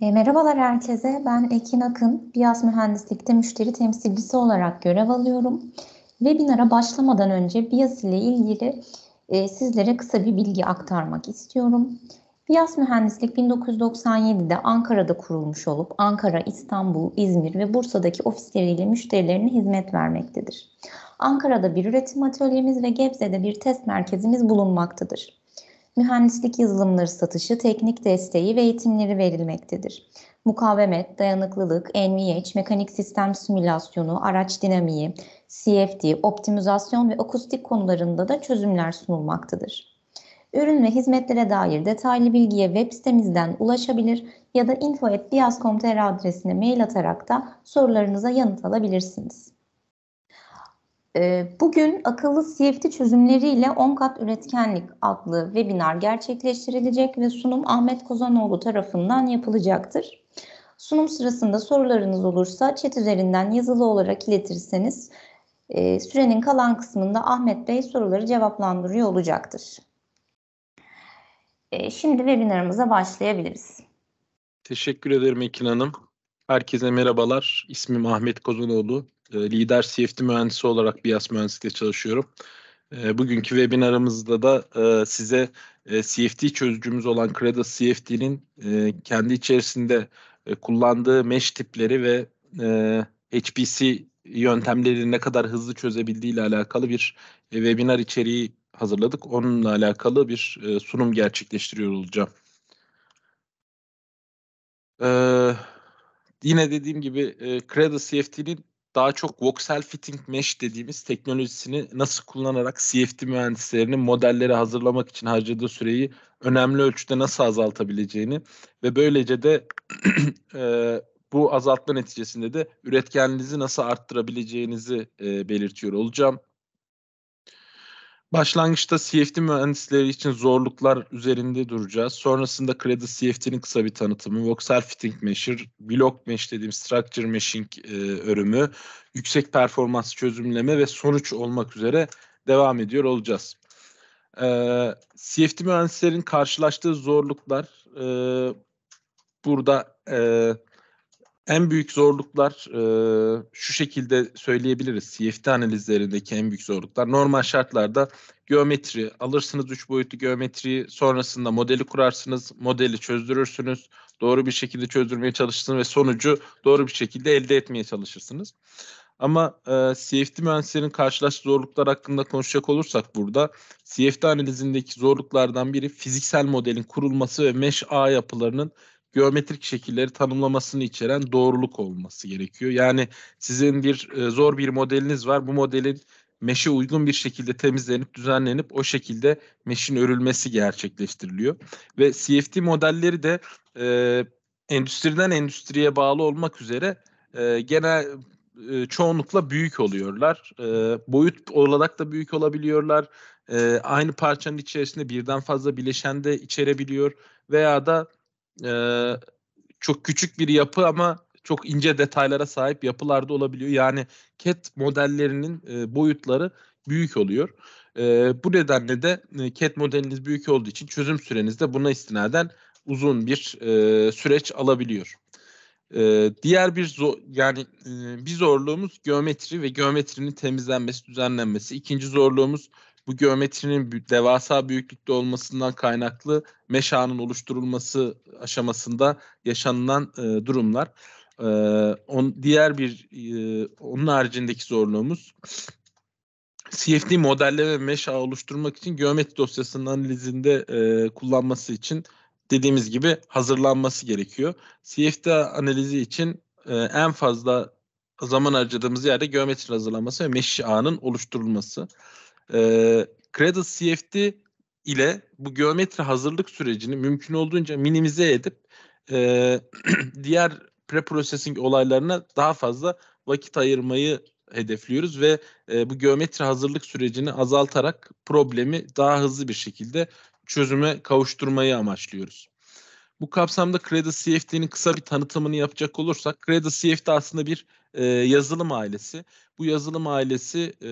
E, merhabalar herkese. Ben Ekin Akın. Biyaz Mühendislik'te müşteri temsilcisi olarak görev alıyorum. Webinara başlamadan önce Biyaz ile ilgili e, sizlere kısa bir bilgi aktarmak istiyorum. Biyaz Mühendislik 1997'de Ankara'da kurulmuş olup Ankara, İstanbul, İzmir ve Bursa'daki ofisleriyle müşterilerine hizmet vermektedir. Ankara'da bir üretim atölyemiz ve Gebze'de bir test merkezimiz bulunmaktadır mühendislik yazılımları satışı, teknik desteği ve eğitimleri verilmektedir. Mukavemet, dayanıklılık, NVH, mekanik sistem simülasyonu, araç dinamiği, CFD, optimizasyon ve akustik konularında da çözümler sunulmaktadır. Ürün ve hizmetlere dair detaylı bilgiye web sitemizden ulaşabilir ya da info.bias.com.tr adresine mail atarak da sorularınıza yanıt alabilirsiniz. Ee, bugün akıllı CFD çözümleriyle 10 kat üretkenlik adlı webinar gerçekleştirilecek ve sunum Ahmet Kozanoğlu tarafından yapılacaktır. Sunum sırasında sorularınız olursa chat üzerinden yazılı olarak iletirseniz e, sürenin kalan kısmında Ahmet Bey soruları cevaplandırıyor olacaktır. E, şimdi webinarımıza başlayabiliriz. Teşekkür ederim Ekin Hanım. Herkese merhabalar. İsmim Ahmet Kozanoğlu e, lider CFD mühendisi olarak BIAS mühendislikle çalışıyorum. E, bugünkü webinarımızda da e, size e, CFD çözücümüz olan Credo CFD'nin e, kendi içerisinde e, kullandığı mesh tipleri ve e, HPC yöntemleri ne kadar hızlı çözebildiği ile alakalı bir e, webinar içeriği hazırladık. Onunla alakalı bir e, sunum gerçekleştiriyor olacağım. Ee, yine dediğim gibi e, Credo CFT'nin daha çok voxel fitting mesh dediğimiz teknolojisini nasıl kullanarak CFD mühendislerinin modelleri hazırlamak için harcadığı süreyi önemli ölçüde nasıl azaltabileceğini ve böylece de e, bu azaltma neticesinde de üretkenliğinizi nasıl arttırabileceğinizi e, belirtiyor olacağım. Başlangıçta CFD mühendisleri için zorluklar üzerinde duracağız. Sonrasında Credit CFD'nin kısa bir tanıtımı, Voxel Fitting Measure, Block Mesh dediğim Structure Meshing e, örümü, yüksek performans çözümleme ve sonuç olmak üzere devam ediyor olacağız. E, CFD mühendislerin karşılaştığı zorluklar e, burada e, en büyük zorluklar e, şu şekilde söyleyebiliriz. CFD analizlerindeki en büyük zorluklar. Normal şartlarda geometri alırsınız 3 boyutlu geometriyi sonrasında modeli kurarsınız, modeli çözdürürsünüz. Doğru bir şekilde çözdürmeye çalışırsınız ve sonucu doğru bir şekilde elde etmeye çalışırsınız. Ama e, CFD mühendislerinin karşılaştığı zorluklar hakkında konuşacak olursak burada CFD analizindeki zorluklardan biri fiziksel modelin kurulması ve mesh ağ yapılarının geometrik şekilleri tanımlamasını içeren doğruluk olması gerekiyor. Yani sizin bir e, zor bir modeliniz var. Bu modelin meşe uygun bir şekilde temizlenip düzenlenip o şekilde meşin örülmesi gerçekleştiriliyor. Ve CFD modelleri de e, endüstriden endüstriye bağlı olmak üzere e, genel e, çoğunlukla büyük oluyorlar. E, boyut olarak da büyük olabiliyorlar. E, aynı parçanın içerisinde birden fazla bileşen de içerebiliyor veya da e, çok küçük bir yapı ama çok ince detaylara sahip yapılarda olabiliyor. Yani CAT modellerinin e, boyutları büyük oluyor. E, bu nedenle de e, CAT modeliniz büyük olduğu için çözüm süreniz de buna istinaden uzun bir e, süreç alabiliyor. E, diğer bir zor, yani e, bir zorluğumuz geometri ve geometrinin temizlenmesi, düzenlenmesi. İkinci zorluğumuz bu geometrinin devasa büyüklükte olmasından kaynaklı meşanın oluşturulması aşamasında yaşanılan e, durumlar. E, on, diğer bir e, onun haricindeki zorluğumuz CFD modelleme ve meşa oluşturmak için geometri dosyasının analizinde e, kullanması için dediğimiz gibi hazırlanması gerekiyor. CFD analizi için e, en fazla zaman harcadığımız yerde geometri hazırlanması ve meşanın oluşturulması. E, ee, Cradle CFD ile bu geometri hazırlık sürecini mümkün olduğunca minimize edip e, diğer pre-processing olaylarına daha fazla vakit ayırmayı hedefliyoruz ve e, bu geometri hazırlık sürecini azaltarak problemi daha hızlı bir şekilde çözüme kavuşturmayı amaçlıyoruz. Bu kapsamda Cradle CFD'nin kısa bir tanıtımını yapacak olursak, Cradle CFD aslında bir e, yazılım ailesi. Bu yazılım ailesi e,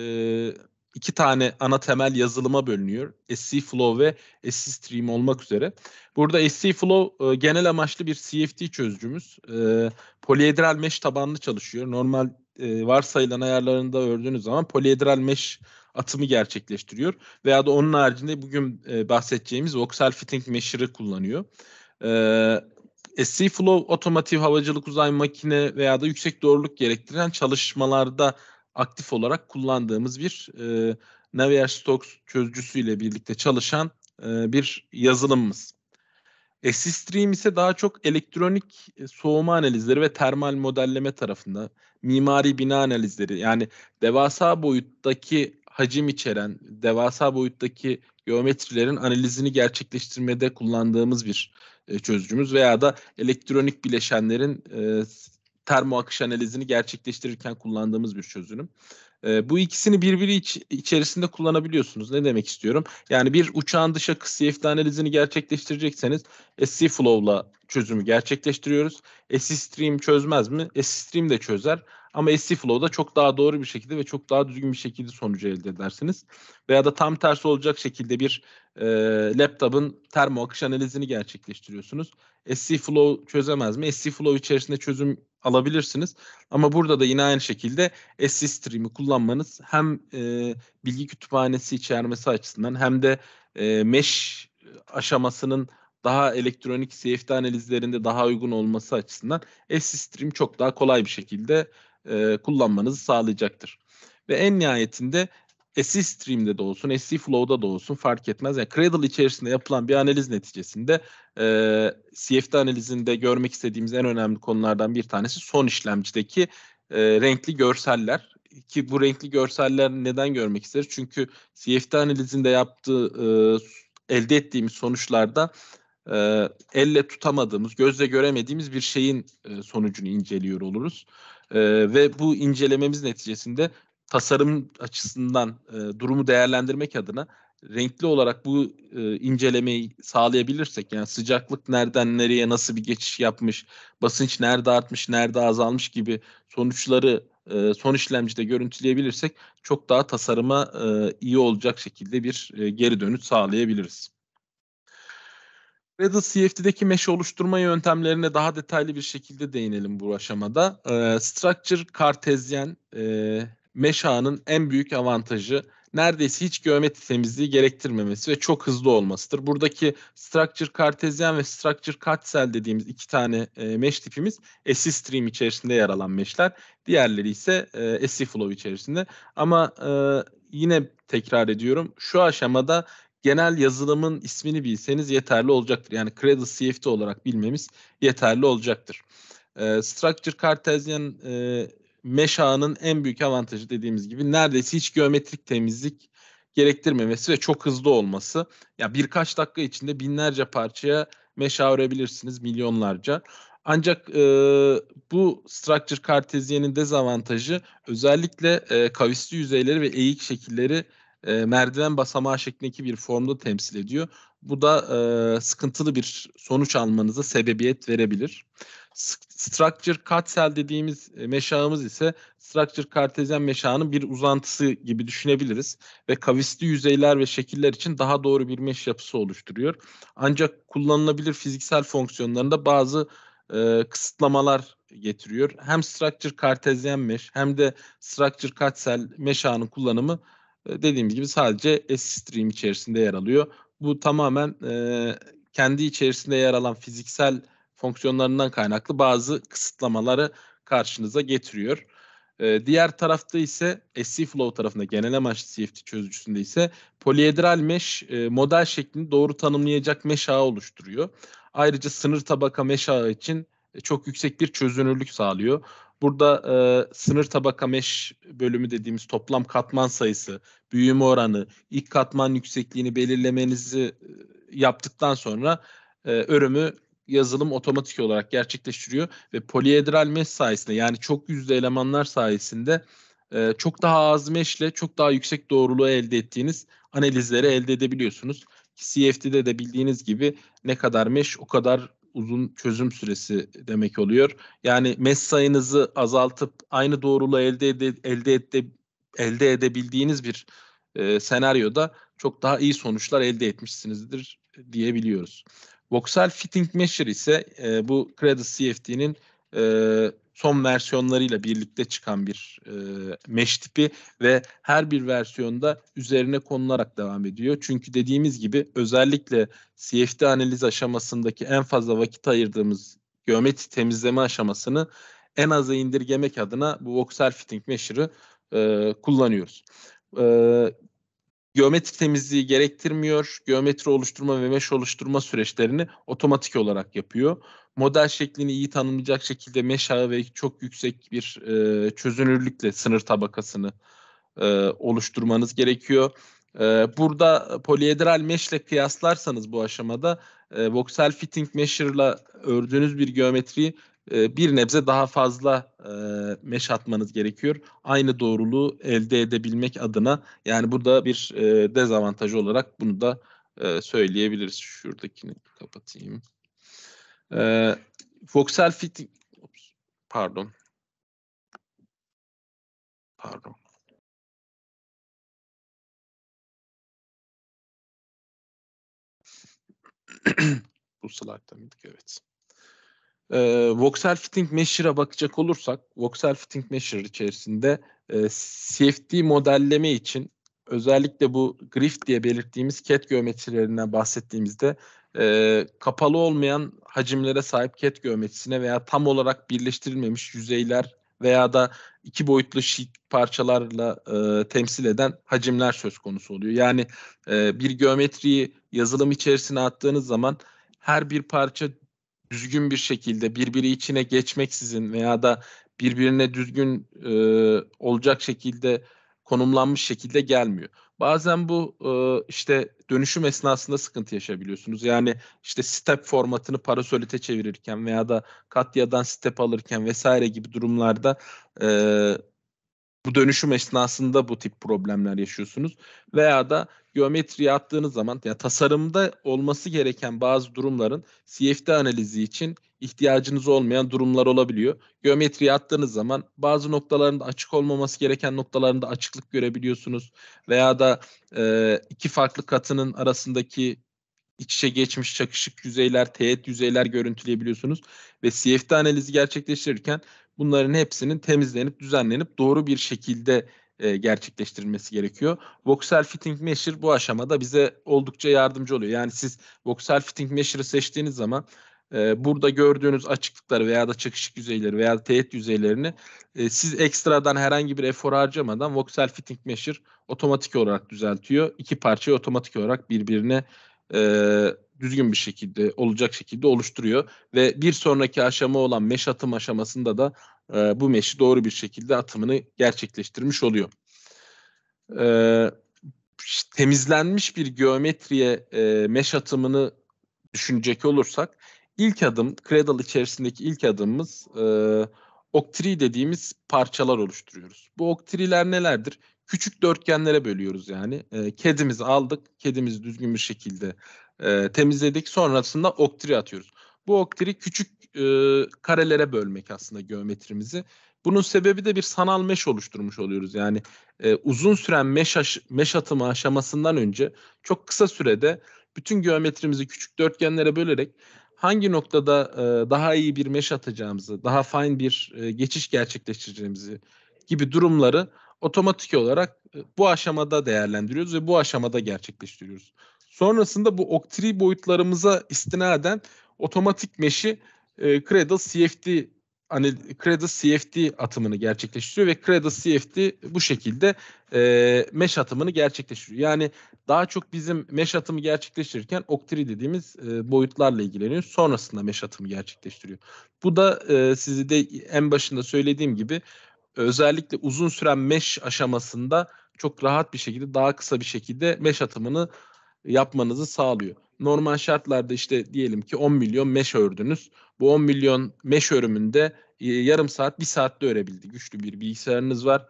iki tane ana temel yazılıma bölünüyor. SC-Flow ve SC-Stream olmak üzere. Burada SC-Flow e, genel amaçlı bir CFD çözücümüz. E, poliedral mesh tabanlı çalışıyor. Normal e, varsayılan ayarlarında ördüğünüz zaman poliedral mesh atımı gerçekleştiriyor. Veya da onun haricinde bugün e, bahsedeceğimiz voxel fitting mesh'iri kullanıyor. E, SC-Flow otomotiv havacılık uzay makine veya da yüksek doğruluk gerektiren çalışmalarda aktif olarak kullandığımız bir e, Navier-Stokes çözücüsüyle birlikte çalışan e, bir yazılımımız. SStream ise daha çok elektronik e, soğuma analizleri ve termal modelleme tarafında mimari bina analizleri yani devasa boyuttaki hacim içeren, devasa boyuttaki geometrilerin analizini gerçekleştirmede kullandığımız bir e, çözücümüz veya da elektronik bileşenlerin e, termo akış analizini gerçekleştirirken kullandığımız bir çözünüm. E, bu ikisini birbiri iç, içerisinde kullanabiliyorsunuz. Ne demek istiyorum? Yani bir uçağın dış akış CFD analizini gerçekleştirecekseniz SC Flow'la çözümü gerçekleştiriyoruz. SC Stream çözmez mi? SC Stream de çözer. Ama SC Flow'da çok daha doğru bir şekilde ve çok daha düzgün bir şekilde sonucu elde edersiniz. Veya da tam tersi olacak şekilde bir e, laptop'ın termo akış analizini gerçekleştiriyorsunuz. SC Flow çözemez mi? SC Flow içerisinde çözüm alabilirsiniz. Ama burada da yine aynı şekilde SS Stream'i kullanmanız hem e, bilgi kütüphanesi içermesi açısından hem de e, mesh aşamasının daha elektronik CFD analizlerinde daha uygun olması açısından SS Stream çok daha kolay bir şekilde e, kullanmanızı sağlayacaktır. Ve en nihayetinde SC Stream'de de olsun, SC Flow'da da olsun fark etmez. Yani Cradle içerisinde yapılan bir analiz neticesinde e, CFD analizinde görmek istediğimiz en önemli konulardan bir tanesi son işlemcideki e, renkli görseller ki bu renkli görseller neden görmek isteriz? Çünkü CFD analizinde yaptığı e, elde ettiğimiz sonuçlarda e, elle tutamadığımız, gözle göremediğimiz bir şeyin e, sonucunu inceliyor oluruz. E, ve bu incelememiz neticesinde tasarım açısından e, durumu değerlendirmek adına renkli olarak bu e, incelemeyi sağlayabilirsek yani sıcaklık nereden nereye nasıl bir geçiş yapmış, basınç nerede artmış, nerede azalmış gibi sonuçları e, son işlemcide görüntüleyebilirsek çok daha tasarıma e, iyi olacak şekilde bir e, geri dönüt sağlayabiliriz. Gradle CFD'deki mesh oluşturma yöntemlerine daha detaylı bir şekilde değinelim bu aşamada. E, structure kartezyen e, Meşa'nın en büyük avantajı neredeyse hiç geometri temizliği gerektirmemesi ve çok hızlı olmasıdır. Buradaki structure kartezyen ve structure kartsel dediğimiz iki tane e, mesh tipimiz SE stream içerisinde yer alan meshler. Diğerleri ise e, SE flow içerisinde. Ama e, yine tekrar ediyorum şu aşamada genel yazılımın ismini bilseniz yeterli olacaktır. Yani Cradle CFD olarak bilmemiz yeterli olacaktır. E, structure kartezyen e, meşanın en büyük avantajı dediğimiz gibi neredeyse hiç geometrik temizlik gerektirmemesi ve çok hızlı olması. Ya birkaç dakika içinde binlerce parçaya meşa örebilirsiniz milyonlarca. Ancak e, bu structure kartezyenin dezavantajı özellikle e, kavisli yüzeyleri ve eğik şekilleri e, merdiven basamağı şeklindeki bir formda temsil ediyor. Bu da e, sıkıntılı bir sonuç almanıza sebebiyet verebilir. Structure Cartel dediğimiz e, meşağımız ise Structure kartezyen meşağının bir uzantısı gibi düşünebiliriz ve kavisli yüzeyler ve şekiller için daha doğru bir meş yapısı oluşturuyor. Ancak kullanılabilir fiziksel fonksiyonlarında bazı e, kısıtlamalar getiriyor. Hem Structure kartezyen meş hem de Structure Cartel meşağının kullanımı e, dediğimiz gibi sadece S-Stream içerisinde yer alıyor. Bu tamamen e, kendi içerisinde yer alan fiziksel fonksiyonlarından kaynaklı bazı kısıtlamaları karşınıza getiriyor. Ee, diğer tarafta ise SCFlow tarafında genel amaç CFT çözücüsünde ise poliedral mesh e, model şeklini doğru tanımlayacak mesh ağı oluşturuyor. Ayrıca sınır tabaka mesh ağı için e, çok yüksek bir çözünürlük sağlıyor. Burada e, sınır tabaka mesh bölümü dediğimiz toplam katman sayısı, büyüme oranı, ilk katman yüksekliğini belirlemenizi e, yaptıktan sonra e, örümü yazılım otomatik olarak gerçekleştiriyor ve poliedral mesh sayesinde yani çok yüzde elemanlar sayesinde e, çok daha az meshle, çok daha yüksek doğruluğu elde ettiğiniz analizleri elde edebiliyorsunuz. CFD'de de bildiğiniz gibi ne kadar mesh o kadar uzun çözüm süresi demek oluyor. Yani mesh sayınızı azaltıp aynı doğruluğu elde ede, elde ede, elde edebildiğiniz bir e, senaryoda çok daha iyi sonuçlar elde etmişsinizdir diyebiliyoruz. Voxel Fitting Measure ise e, bu Credit CFD'nin e, son versiyonlarıyla birlikte çıkan bir e, mesh tipi ve her bir versiyonda üzerine konularak devam ediyor. Çünkü dediğimiz gibi özellikle CFD analiz aşamasındaki en fazla vakit ayırdığımız geometri temizleme aşamasını en aza indirgemek adına bu voxel fitting measure'ı e, kullanıyoruz. E, geometri temizliği gerektirmiyor. Geometri oluşturma ve mesh oluşturma süreçlerini otomatik olarak yapıyor. Model şeklini iyi tanımlayacak şekilde mesh ağı ve çok yüksek bir e, çözünürlükle sınır tabakasını e, oluşturmanız gerekiyor. E, burada poliedral mesh ile kıyaslarsanız bu aşamada e, voxel fitting mesh ile ördüğünüz bir geometriyi ee, bir nebze daha fazla e, meş atmanız gerekiyor. Aynı doğruluğu elde edebilmek adına yani burada bir e, dezavantaj olarak bunu da e, söyleyebiliriz. Şuradakini kapatayım. E, voxel fit pardon pardon bu slaytta mıydık? Evet. E, voxel fitting measure'a bakacak olursak voxel fitting measure içerisinde e, CFD modelleme için özellikle bu grift diye belirttiğimiz ket geometrilerinden bahsettiğimizde e, kapalı olmayan hacimlere sahip ket geometrisine veya tam olarak birleştirilmemiş yüzeyler veya da iki boyutlu sheet parçalarla e, temsil eden hacimler söz konusu oluyor. Yani e, bir geometriyi yazılım içerisine attığınız zaman her bir parça düzgün bir şekilde birbiri içine geçmeksizin veya da birbirine düzgün e, olacak şekilde konumlanmış şekilde gelmiyor. Bazen bu e, işte dönüşüm esnasında sıkıntı yaşayabiliyorsunuz. Yani işte step formatını parasolite çevirirken veya da katyadan step alırken vesaire gibi durumlarda e, bu dönüşüm esnasında bu tip problemler yaşıyorsunuz. Veya da geometri attığınız zaman ya tasarımda olması gereken bazı durumların CFD analizi için ihtiyacınız olmayan durumlar olabiliyor. Geometri attığınız zaman bazı noktalarında açık olmaması gereken noktalarında açıklık görebiliyorsunuz. Veya da e, iki farklı katının arasındaki iç içe geçmiş çakışık yüzeyler, teğet yüzeyler görüntüleyebiliyorsunuz. Ve CFD analizi gerçekleştirirken Bunların hepsinin temizlenip düzenlenip doğru bir şekilde e, gerçekleştirilmesi gerekiyor. Voxel Fitting Measure bu aşamada bize oldukça yardımcı oluyor. Yani siz Voxel Fitting Measure'ı seçtiğiniz zaman e, burada gördüğünüz açıklıkları veya da çakışık yüzeyleri veya da teğet yüzeylerini e, siz ekstradan herhangi bir efor harcamadan Voxel Fitting Measure otomatik olarak düzeltiyor. İki parçayı otomatik olarak birbirine e, düzgün bir şekilde olacak şekilde oluşturuyor ve bir sonraki aşama olan meş atım aşamasında da e, bu meşi doğru bir şekilde atımını gerçekleştirmiş oluyor. E, temizlenmiş bir geometriye e, meş atımını düşünecek olursak ilk adım Cradle içerisindeki ilk adımımız e, oktri dediğimiz parçalar oluşturuyoruz. Bu oktriler nelerdir? Küçük dörtgenlere bölüyoruz yani. E, kedimizi aldık. Kedimizi düzgün bir şekilde e, temizledik. Sonrasında oktiri atıyoruz. Bu oktiri küçük e, karelere bölmek aslında geometrimizi. Bunun sebebi de bir sanal meş oluşturmuş oluyoruz. Yani e, uzun süren meş, aş- meş atımı aşamasından önce çok kısa sürede bütün geometrimizi küçük dörtgenlere bölerek hangi noktada e, daha iyi bir meş atacağımızı, daha fine bir e, geçiş gerçekleştireceğimizi gibi durumları otomatik olarak e, bu aşamada değerlendiriyoruz ve bu aşamada gerçekleştiriyoruz. Sonrasında bu Octree boyutlarımıza istinaden otomatik meşi e, Cradle CFD hani Cradle CFD atımını gerçekleştiriyor ve Cradle CFD bu şekilde e, mesh atımını gerçekleştiriyor. Yani daha çok bizim mesh atımı gerçekleştirirken Octree dediğimiz e, boyutlarla ilgileniyor. Sonrasında mesh atımı gerçekleştiriyor. Bu da e, sizi de en başında söylediğim gibi özellikle uzun süren mesh aşamasında çok rahat bir şekilde daha kısa bir şekilde mesh atımını yapmanızı sağlıyor. Normal şartlarda işte diyelim ki 10 milyon meş ördünüz. Bu 10 milyon meş örümünde e, yarım saat, bir saatte örebildi. Güçlü bir bilgisayarınız var.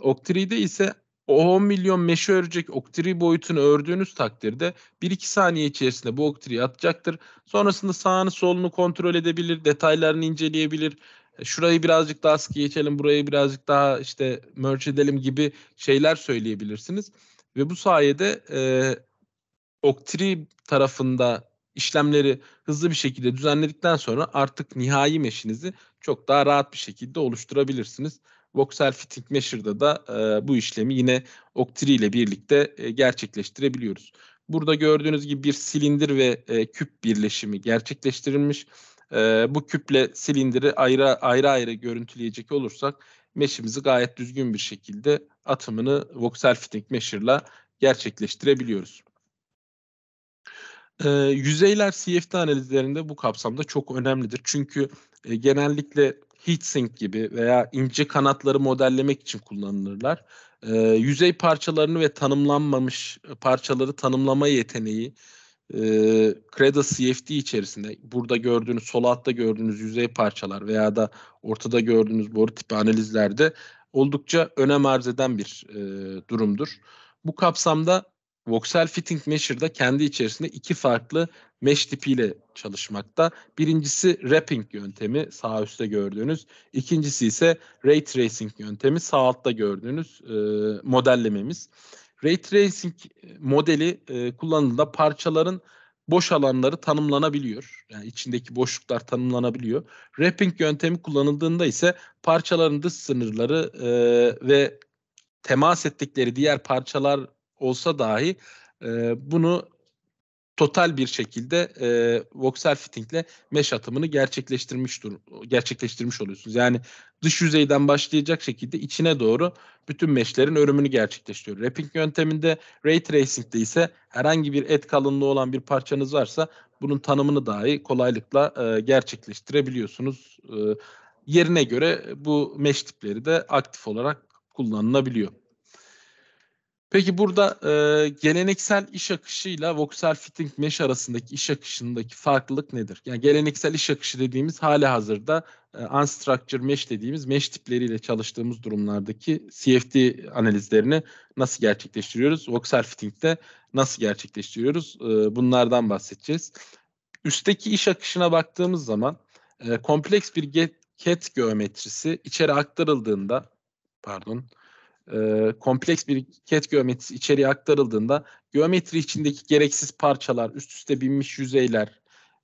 Octree'de ise o 10 milyon meşe örecek Octree boyutunu ördüğünüz takdirde 1-2 saniye içerisinde bu Octree'yi atacaktır. Sonrasında sağını solunu kontrol edebilir, detaylarını inceleyebilir. E, şurayı birazcık daha sıkı geçelim, burayı birazcık daha işte merge edelim gibi şeyler söyleyebilirsiniz. Ve bu sayede e, Octree tarafında işlemleri hızlı bir şekilde düzenledikten sonra artık nihai meşinizi çok daha rahat bir şekilde oluşturabilirsiniz. Voxel Fitting Measure'da da e, bu işlemi yine Octree ile birlikte e, gerçekleştirebiliyoruz. Burada gördüğünüz gibi bir silindir ve e, küp birleşimi gerçekleştirilmiş. E, bu küple silindiri ayrı ayrı ayrı görüntüleyecek olursak meşimizi gayet düzgün bir şekilde atımını voxel fitting measure'la gerçekleştirebiliyoruz. E, yüzeyler CFD analizlerinde bu kapsamda çok önemlidir. Çünkü e, genellikle heatsink gibi veya ince kanatları modellemek için kullanılırlar. E, yüzey parçalarını ve tanımlanmamış parçaları tanımlama yeteneği e, Creda CFD içerisinde burada gördüğünüz sol altta gördüğünüz yüzey parçalar veya da ortada gördüğünüz boru tipi analizlerde oldukça önem arz eden bir e, durumdur. Bu kapsamda Voxel Fitting Mesher'da kendi içerisinde iki farklı mesh tipiyle çalışmakta. Birincisi wrapping yöntemi sağ üstte gördüğünüz. İkincisi ise ray tracing yöntemi sağ altta gördüğünüz e, modellememiz. Ray tracing e, modeli e, kullanıldığında parçaların boş alanları tanımlanabiliyor. Yani içindeki boşluklar tanımlanabiliyor. Wrapping yöntemi kullanıldığında ise parçaların dış sınırları e, ve temas ettikleri diğer parçalar olsa dahi e, bunu total bir şekilde e, voxel fittingle mesh atımını gerçekleştirmiş dur gerçekleştirmiş oluyorsunuz. Yani dış yüzeyden başlayacak şekilde içine doğru bütün meshlerin örümünü gerçekleştiriyor. Wrapping yönteminde ray tracing'de ise herhangi bir et kalınlığı olan bir parçanız varsa bunun tanımını dahi kolaylıkla e, gerçekleştirebiliyorsunuz. E, yerine göre bu mesh tipleri de aktif olarak kullanılabiliyor. Peki burada e, geleneksel iş akışıyla voxel fitting mesh arasındaki iş akışındaki farklılık nedir? Yani geleneksel iş akışı dediğimiz hali hazırda e, unstructured mesh dediğimiz mesh tipleriyle çalıştığımız durumlardaki CFD analizlerini nasıl gerçekleştiriyoruz? Voxel fitting'de nasıl gerçekleştiriyoruz? E, bunlardan bahsedeceğiz. Üstteki iş akışına baktığımız zaman e, kompleks bir get, ket geometrisi içeri aktarıldığında pardon e, kompleks bir ket geometrisi içeriye aktarıldığında geometri içindeki gereksiz parçalar, üst üste binmiş yüzeyler,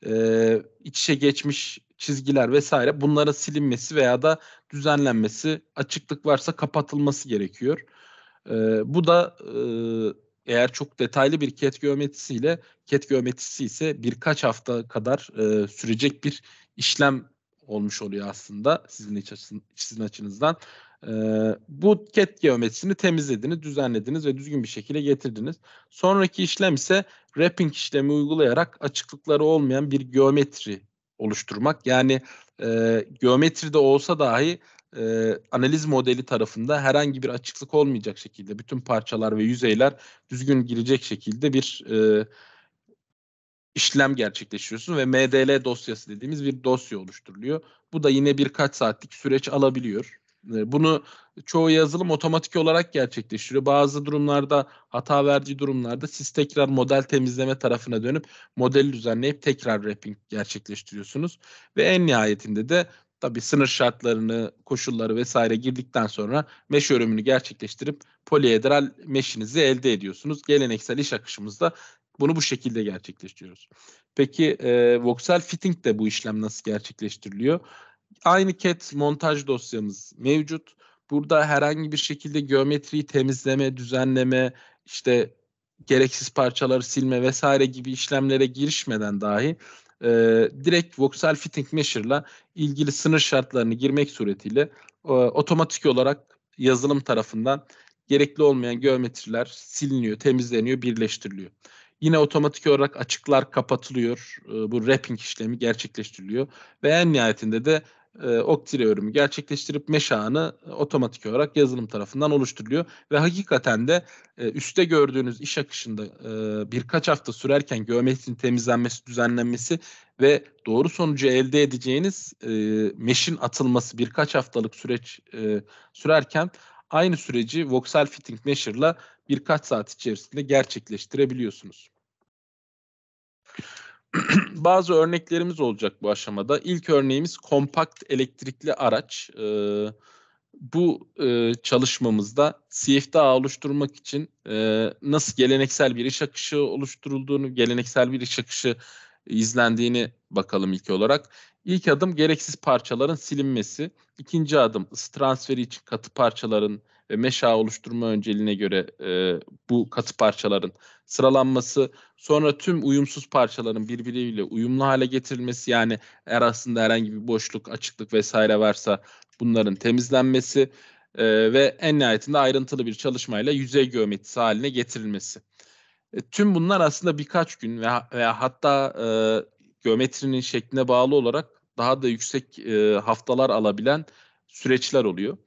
e, iç içe geçmiş çizgiler vesaire bunların silinmesi veya da düzenlenmesi, açıklık varsa kapatılması gerekiyor. E, bu da e, eğer çok detaylı bir ket geometrisiyle ket geometrisi ise birkaç hafta kadar e, sürecek bir işlem olmuş oluyor aslında sizin, iç açısın, sizin açınızdan. Ee, bu ket geometrisini temizlediniz, düzenlediniz ve düzgün bir şekilde getirdiniz. Sonraki işlem ise wrapping işlemi uygulayarak açıklıkları olmayan bir geometri oluşturmak. Yani e, geometride olsa dahi e, analiz modeli tarafında herhangi bir açıklık olmayacak şekilde bütün parçalar ve yüzeyler düzgün girecek şekilde bir e, işlem gerçekleştiriyorsun ve MDL dosyası dediğimiz bir dosya oluşturuluyor. Bu da yine birkaç saatlik süreç alabiliyor. Ee, bunu çoğu yazılım otomatik olarak gerçekleştiriyor. Bazı durumlarda hata verdiği durumlarda siz tekrar model temizleme tarafına dönüp modeli düzenleyip tekrar wrapping gerçekleştiriyorsunuz. Ve en nihayetinde de tabii sınır şartlarını, koşulları vesaire girdikten sonra mesh örümünü gerçekleştirip poliedral mesh'inizi elde ediyorsunuz. Geleneksel iş akışımızda bunu bu şekilde gerçekleştiriyoruz. Peki e, voxel fitting de bu işlem nasıl gerçekleştiriliyor? aynı CAT montaj dosyamız mevcut. Burada herhangi bir şekilde geometriyi temizleme, düzenleme, işte gereksiz parçaları silme vesaire gibi işlemlere girişmeden dahi e, direkt voxel fitting measure'la ilgili sınır şartlarını girmek suretiyle e, otomatik olarak yazılım tarafından gerekli olmayan geometriler siliniyor, temizleniyor, birleştiriliyor. Yine otomatik olarak açıklar kapatılıyor. E, bu wrapping işlemi gerçekleştiriliyor ve en nihayetinde de e, Octile örümü gerçekleştirip mesh ağını otomatik olarak yazılım tarafından oluşturuluyor. Ve hakikaten de e, üstte gördüğünüz iş akışında e, birkaç hafta sürerken geometrinin temizlenmesi, düzenlenmesi ve doğru sonucu elde edeceğiniz e, mesh'in atılması birkaç haftalık süreç e, sürerken aynı süreci voxel fitting measure'la birkaç saat içerisinde gerçekleştirebiliyorsunuz. bazı örneklerimiz olacak bu aşamada. İlk örneğimiz kompakt elektrikli araç. E, bu e, çalışmamızda CFDA oluşturmak için e, nasıl geleneksel bir iş akışı oluşturulduğunu, geleneksel bir iş akışı izlendiğini bakalım ilk olarak. İlk adım gereksiz parçaların silinmesi. İkinci adım ısı transferi için katı parçaların e, meşa oluşturma önceliğine göre e, bu katı parçaların sıralanması, sonra tüm uyumsuz parçaların birbiriyle uyumlu hale getirilmesi yani eğer aslında herhangi bir boşluk, açıklık vesaire varsa bunların temizlenmesi e, ve en nihayetinde ayrıntılı bir çalışmayla yüzey geometrisi haline getirilmesi. E, tüm bunlar aslında birkaç gün veya, veya hatta e, geometrinin şekline bağlı olarak daha da yüksek e, haftalar alabilen süreçler oluyor.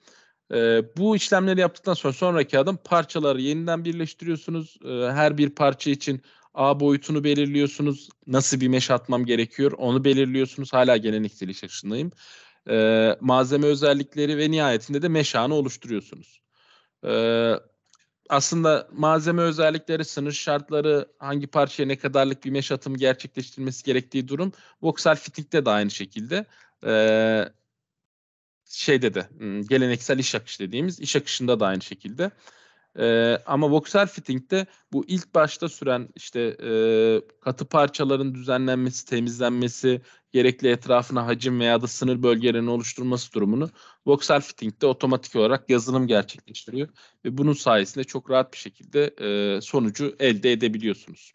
E, bu işlemleri yaptıktan sonra sonraki adım parçaları yeniden birleştiriyorsunuz. E, her bir parça için A boyutunu belirliyorsunuz. Nasıl bir meş atmam gerekiyor onu belirliyorsunuz. Hala geleneksel iş yaşındayım. E, ee, malzeme özellikleri ve nihayetinde de mesh ağını oluşturuyorsunuz. E, aslında malzeme özellikleri, sınır şartları, hangi parçaya ne kadarlık bir meş atım gerçekleştirmesi gerektiği durum. Voxel fitting'de de aynı şekilde. E, şey dedi. Hmm, geleneksel iş akışı dediğimiz iş akışında da aynı şekilde. Ee, ama voxel fitting'de bu ilk başta süren işte e, katı parçaların düzenlenmesi, temizlenmesi, gerekli etrafına hacim veya da sınır bölgelerini oluşturması durumunu voxel fitting'de otomatik olarak yazılım gerçekleştiriyor ve bunun sayesinde çok rahat bir şekilde e, sonucu elde edebiliyorsunuz.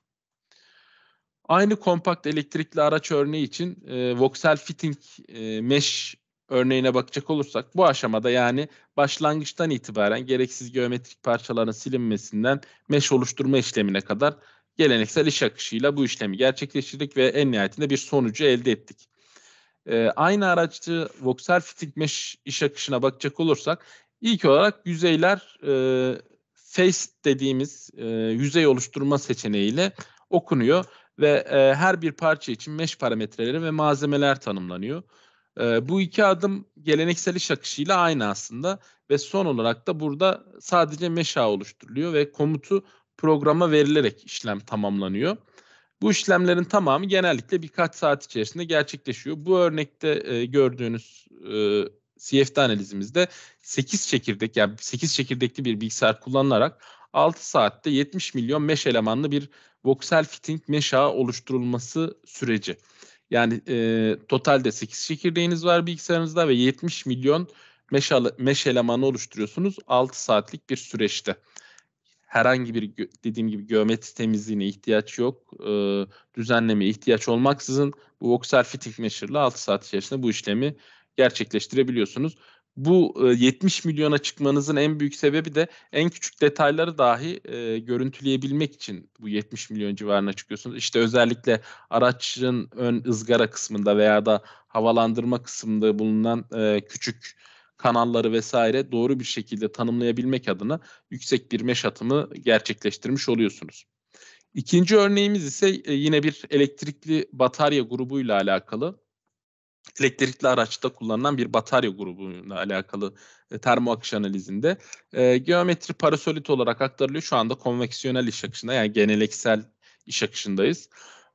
Aynı kompakt elektrikli araç örneği için e, voxel fitting e, mesh örneğine bakacak olursak bu aşamada yani başlangıçtan itibaren gereksiz geometrik parçaların silinmesinden mesh oluşturma işlemine kadar geleneksel iş akışıyla bu işlemi gerçekleştirdik ve en nihayetinde bir sonucu elde ettik. Ee, aynı araççı voxel fitting mesh iş akışına bakacak olursak ilk olarak yüzeyler e, face dediğimiz e, yüzey oluşturma seçeneğiyle okunuyor ve e, her bir parça için mesh parametreleri ve malzemeler tanımlanıyor. E, bu iki adım geleneksel iş akışıyla aynı aslında ve son olarak da burada sadece meşa oluşturuluyor ve komutu programa verilerek işlem tamamlanıyor. Bu işlemlerin tamamı genellikle birkaç saat içerisinde gerçekleşiyor. Bu örnekte e, gördüğünüz e, CFD analizimizde 8 çekirdek yani 8 çekirdekli bir bilgisayar kullanılarak 6 saatte 70 milyon mesh elemanlı bir voxel fitting mesh oluşturulması süreci. Yani e, totalde 8 çekirdeğiniz var bilgisayarınızda ve 70 milyon meş, meş elemanı oluşturuyorsunuz 6 saatlik bir süreçte. Herhangi bir dediğim gibi geometri temizliğine ihtiyaç yok. E, düzenlemeye ihtiyaç olmaksızın bu voxel fitting measure'la 6 saat içerisinde bu işlemi gerçekleştirebiliyorsunuz bu 70 e, milyona çıkmanızın en büyük sebebi de en küçük detayları dahi e, görüntüleyebilmek için bu 70 milyon civarına çıkıyorsunuz. İşte özellikle araçın ön ızgara kısmında veya da havalandırma kısmında bulunan e, küçük kanalları vesaire doğru bir şekilde tanımlayabilmek adına yüksek bir meş atımı gerçekleştirmiş oluyorsunuz. İkinci örneğimiz ise e, yine bir elektrikli batarya grubuyla alakalı elektrikli araçta kullanılan bir batarya grubuyla alakalı e, termo akış analizinde e, geometri parasolit olarak aktarılıyor. Şu anda konveksiyonel iş akışında yani geneleksel iş akışındayız.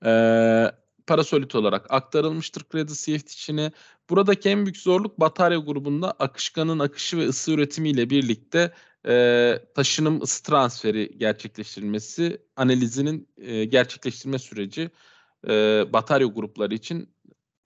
E, parasolit olarak aktarılmıştır kredi CFD içine. Buradaki en büyük zorluk batarya grubunda akışkanın akışı ve ısı üretimiyle birlikte e, taşınım ısı transferi gerçekleştirilmesi, analizinin e, gerçekleştirme süreci e, batarya grupları için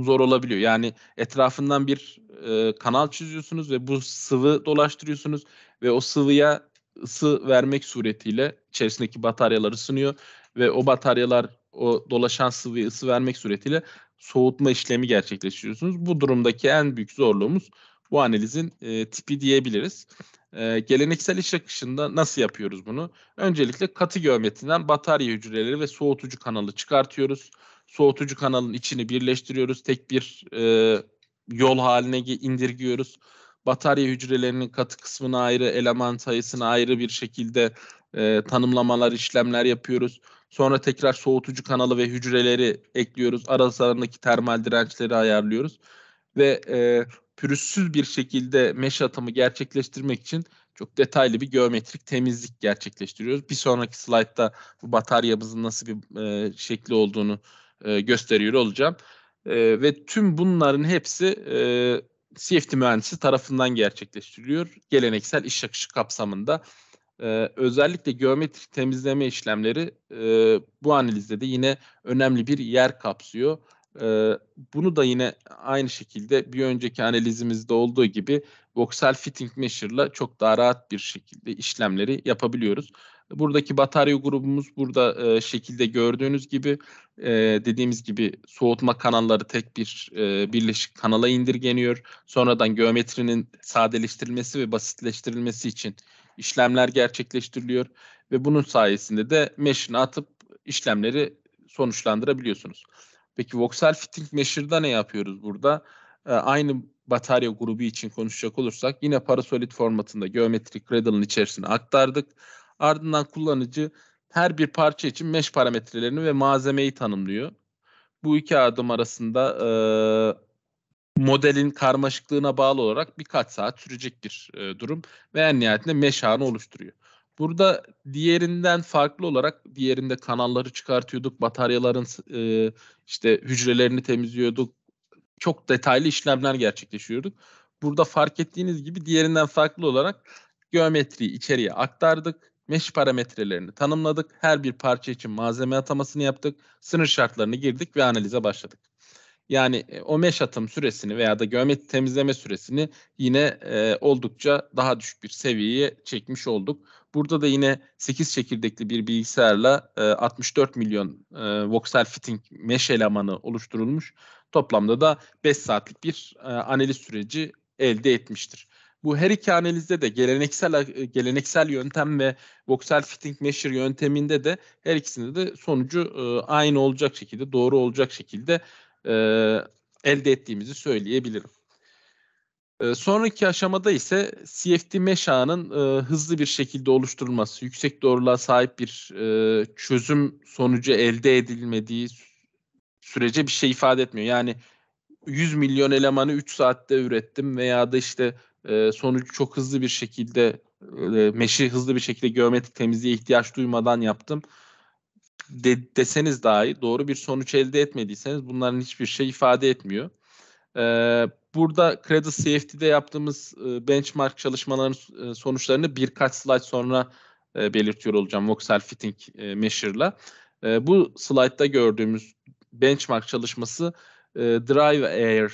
zor olabiliyor. Yani etrafından bir e, kanal çiziyorsunuz ve bu sıvı dolaştırıyorsunuz ve o sıvıya ısı vermek suretiyle içerisindeki bataryalar ısınıyor ve o bataryalar o dolaşan sıvıya ısı vermek suretiyle soğutma işlemi gerçekleştiriyorsunuz. Bu durumdaki en büyük zorluğumuz bu analizin e, tipi diyebiliriz. E, geleneksel iş akışında nasıl yapıyoruz bunu? Öncelikle katı geometriden batarya hücreleri ve soğutucu kanalı çıkartıyoruz soğutucu kanalın içini birleştiriyoruz. Tek bir e, yol haline indirgiyoruz. Batarya hücrelerinin katı kısmını ayrı, eleman sayısını ayrı bir şekilde e, tanımlamalar, işlemler yapıyoruz. Sonra tekrar soğutucu kanalı ve hücreleri ekliyoruz. Aralarındaki termal dirençleri ayarlıyoruz. Ve e, pürüzsüz bir şekilde mesh atımı gerçekleştirmek için çok detaylı bir geometrik temizlik gerçekleştiriyoruz. Bir sonraki slaytta bu bataryamızın nasıl bir e, şekli olduğunu e, gösteriyor olacağım. E, ve tüm bunların hepsi e, CFT mühendisi tarafından gerçekleştiriliyor. Geleneksel iş akışı kapsamında. Ee, özellikle geometrik temizleme işlemleri e, bu analizde de yine önemli bir yer kapsıyor. E, bunu da yine aynı şekilde bir önceki analizimizde olduğu gibi voxel fitting measure'la çok daha rahat bir şekilde işlemleri yapabiliyoruz. Buradaki batarya grubumuz burada e, şekilde gördüğünüz gibi e, dediğimiz gibi soğutma kanalları tek bir e, birleşik kanala indirgeniyor. Sonradan geometrinin sadeleştirilmesi ve basitleştirilmesi için işlemler gerçekleştiriliyor ve bunun sayesinde de mesh'ine atıp işlemleri sonuçlandırabiliyorsunuz. Peki voxel fitting measure'da ne yapıyoruz burada? E, aynı batarya grubu için konuşacak olursak yine parasolit formatında geometrik cradle'ın içerisine aktardık. Ardından kullanıcı her bir parça için mesh parametrelerini ve malzemeyi tanımlıyor. Bu iki adım arasında e, modelin karmaşıklığına bağlı olarak birkaç saat sürecek bir e, durum ve en nihayetinde mesh ağını oluşturuyor. Burada diğerinden farklı olarak diğerinde kanalları çıkartıyorduk, bataryaların e, işte hücrelerini temizliyorduk. Çok detaylı işlemler gerçekleşiyorduk. Burada fark ettiğiniz gibi diğerinden farklı olarak geometriyi içeriye aktardık mesh parametrelerini tanımladık. Her bir parça için malzeme atamasını yaptık. Sınır şartlarını girdik ve analize başladık. Yani e, o mesh atım süresini veya da geometri temizleme süresini yine e, oldukça daha düşük bir seviyeye çekmiş olduk. Burada da yine 8 çekirdekli bir bilgisayarla e, 64 milyon e, voxel fitting mesh elemanı oluşturulmuş. Toplamda da 5 saatlik bir e, analiz süreci elde etmiştir. Bu her iki analizde de geleneksel e, geleneksel yöntem ve voxel fitting measure yönteminde de her ikisinde de sonucu e, aynı olacak şekilde, doğru olacak şekilde e, elde ettiğimizi söyleyebilirim. sonraki aşamada ise CFD meşanın e, hızlı bir şekilde oluşturulması, yüksek doğruluğa sahip bir çözüm sonucu elde edilmediği sürece bir şey ifade etmiyor. Yani 100 milyon elemanı 3 saatte ürettim veya da işte e, sonucu çok hızlı bir şekilde e, meşi hızlı bir şekilde geometrik temizliğe ihtiyaç duymadan yaptım de, deseniz dahi doğru bir sonuç elde etmediyseniz bunların hiçbir şey ifade etmiyor. Ee, burada Credit Safety'de yaptığımız e, benchmark çalışmaların e, sonuçlarını birkaç slide sonra e, belirtiyor olacağım voxel fitting e, measure'la. E, bu slide'da gördüğümüz benchmark çalışması e, Drive Air